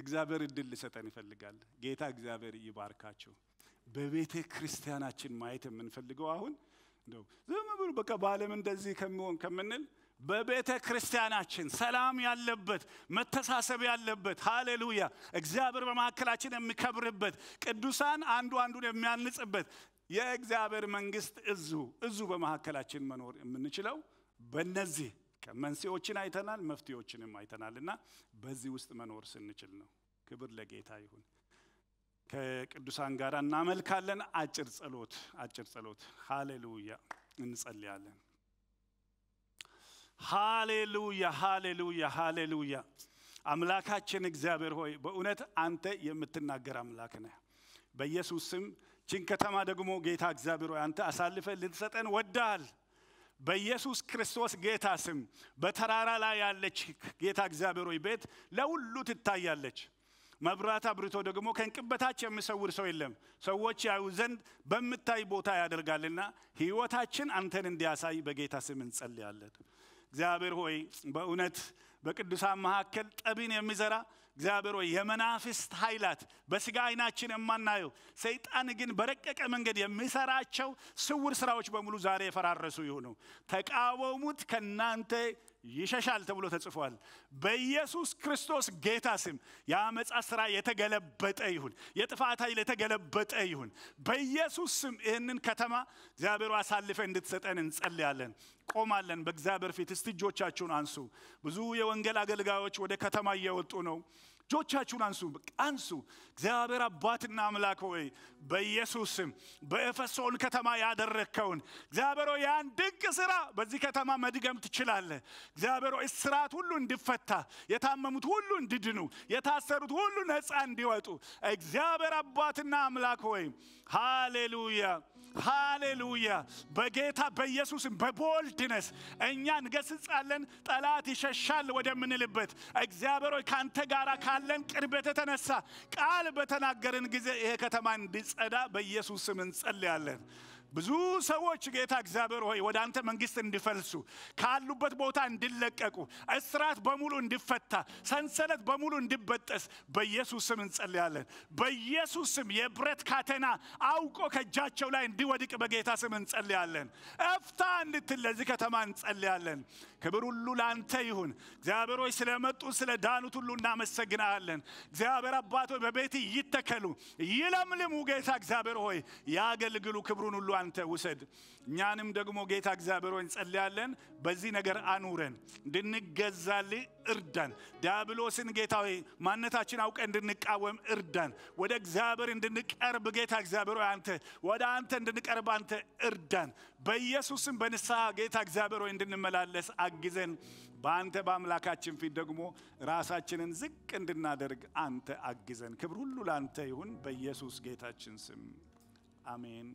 እግዚአብሔር እድል ልሰጠን ይፈልጋል። ጌታ እግዚአብሔር ይባርካቸው በቤተ ክርስቲያናችን ማየት የምንፈልገው አሁን እንደው ዝም ብሎ በቃ በዓለም እንደዚህ ከሚሆን ከምንል በቤተ ክርስቲያናችን ሰላም ያለበት መተሳሰብ ያለበት ሃሌሉያ እግዚአብሔር በመካከላችን የሚከብርበት ቅዱሳን አንዱ አንዱን የሚያንጽበት የእግዚአብሔር መንግስት እዙ እዙ በመካከላችን መኖር የምንችለው በነዚህ በቃ መንስኤዎችን አይተናል፣ መፍትሄዎችንም አይተናል። እና በዚህ ውስጥ መኖር ስንችል ነው። ክብር ለጌታ ይሁን። ከቅዱሳን ጋር እናመልካለን። አጭር ጸሎት አጭር ጸሎት። ሃሌሉያ እንጸልያለን። ሃሌሉያ ሃሌሉያ ሃሌሉያ። አምላካችን እግዚአብሔር ሆይ በእውነት አንተ የምትናገር አምላክ ነህ። በኢየሱስ ስም ችን ከተማ ደግሞ ጌታ እግዚአብሔር ሆይ አንተ አሳልፈ ልትሰጠን ወዳል በኢየሱስ ክርስቶስ ጌታ ስም በተራራ ላይ ያለች ጌታ እግዚአብሔር ወይ ቤት ለሁሉ ትታያለች። መብራት አብርቶ ደግሞ ከእንቅበታች በታች የሚሰውር ሰው የለም። ሰዎች ያዩ ዘንድ በምታይ ቦታ ያደርጋልና ህይወታችን አንተን እንዲያሳይ በጌታ ስም እንጸልያለን። እግዚአብሔር ሆይ በእውነት በቅዱሳን መካከል ጠብን የሚዘራ እግዚአብሔር ወይ የመናፍስት ኃይላት በስጋ አይናችን የማናየው ሰይጣን ግን በረቀቀ መንገድ የሚሰራቸው ስውር ስራዎች በሙሉ ዛሬ የፈራረሱ ይሁኑ። ተቃወሙት ከእናንተ ይሸሻል ተብሎ ተጽፏል። በኢየሱስ ክርስቶስ ጌታ ስም የአመፃ ስራ የተገለበጠ ይሁን፣ የጥፋት ኃይል የተገለበጠ ይሁን። በኢየሱስ ስም ይህንን ከተማ እግዚአብሔሩ አሳልፈ እንድትሰጠን እንጸልያለን። ቆማለን በእግዚአብሔር ፊት። እስቲ እጆቻችሁን አንሱ። ብዙ የወንጌል አገልጋዮች ወደ ከተማ እየወጡ ነው። እጆቻችሁን አንሱ፣ አንሱ። እግዚአብሔር አባትና አምላክ ሆይ በኢየሱስም ስም በኤፌሶን ከተማ ያደረግከውን እግዚአብሔር ያን ድንቅ ስራ በዚህ ከተማ መድገም ትችላለ እግዚአብሔር ሆይ እስራት ሁሉ እንዲፈታ፣ የታመሙት ሁሉ እንዲድኑ፣ የታሰሩት ሁሉ ነፃ እንዲወጡ እግዚአብሔር አባትና አምላክ ሆይ ሃሌሉያ ሃሌሉያ። በጌታ በኢየሱስም በቦልድነስ እኛ እንገስጻለን፣ ጠላት ይሸሻል ወደምንልበት እግዚአብሔር ሆይ ከአንተ ጋር ካለን ቅርበት የተነሳ ቃል በተናገርን ጊዜ ይሄ ከተማ እንዲጸዳ በኢየሱስ ስም እንጸልያለን። ብዙ ሰዎች ጌታ እግዚአብሔር ሆይ ወደ አንተ መንግስት እንዲፈልሱ ካሉበት ቦታ እንዲለቀቁ፣ እስራት በሙሉ እንዲፈታ፣ ሰንሰለት በሙሉ እንዲበጠስ በኢየሱስ ስም እንጸልያለን። በኢየሱስ ስም የብረት ካቴና አውቆ ከእጃቸው ላይ እንዲወድቅ በጌታ ስም እንጸልያለን። እፍታ እንድትል ለዚህ ከተማ እንጸልያለን። ክብር ሁሉ ለአንተ ይሁን። እግዚአብሔር ሆይ ስለመጡ ስለ ዳኑት ሁሉ እናመሰግናለን። እግዚአብሔር አባቶ በቤት ይተከሉ ይለምልሙ። ጌታ እግዚአብሔር ሆይ ያገልግሉ። ክብሩን ሁሉ አንተ ውሰድ። እኛንም ደግሞ ጌታ እግዚአብሔር ሆይ እንጸልያለን። በዚህ ነገር አኑረን እንድንገዛልህ እርዳን። ዲያብሎስን ጌታዊ ማንነታችን አውቀ እንድንቃወም እርዳን። ወደ እግዚአብሔር እንድንቀርብ ጌታ እግዚአብሔር አንተ ወደ አንተ እንድንቀርብ አንተ እርዳን። በኢየሱስም በንስሐ ጌታ እግዚአብሔር ሆይ እንድንመላለስ አግዘን። በአንተ በአምላካችን ፊት ደግሞ ራሳችንን ዝቅ እንድናደርግ አንተ አግዘን። ክብር ሁሉ ለአንተ ይሁን፣ በኢየሱስ ጌታችን ስም አሜን።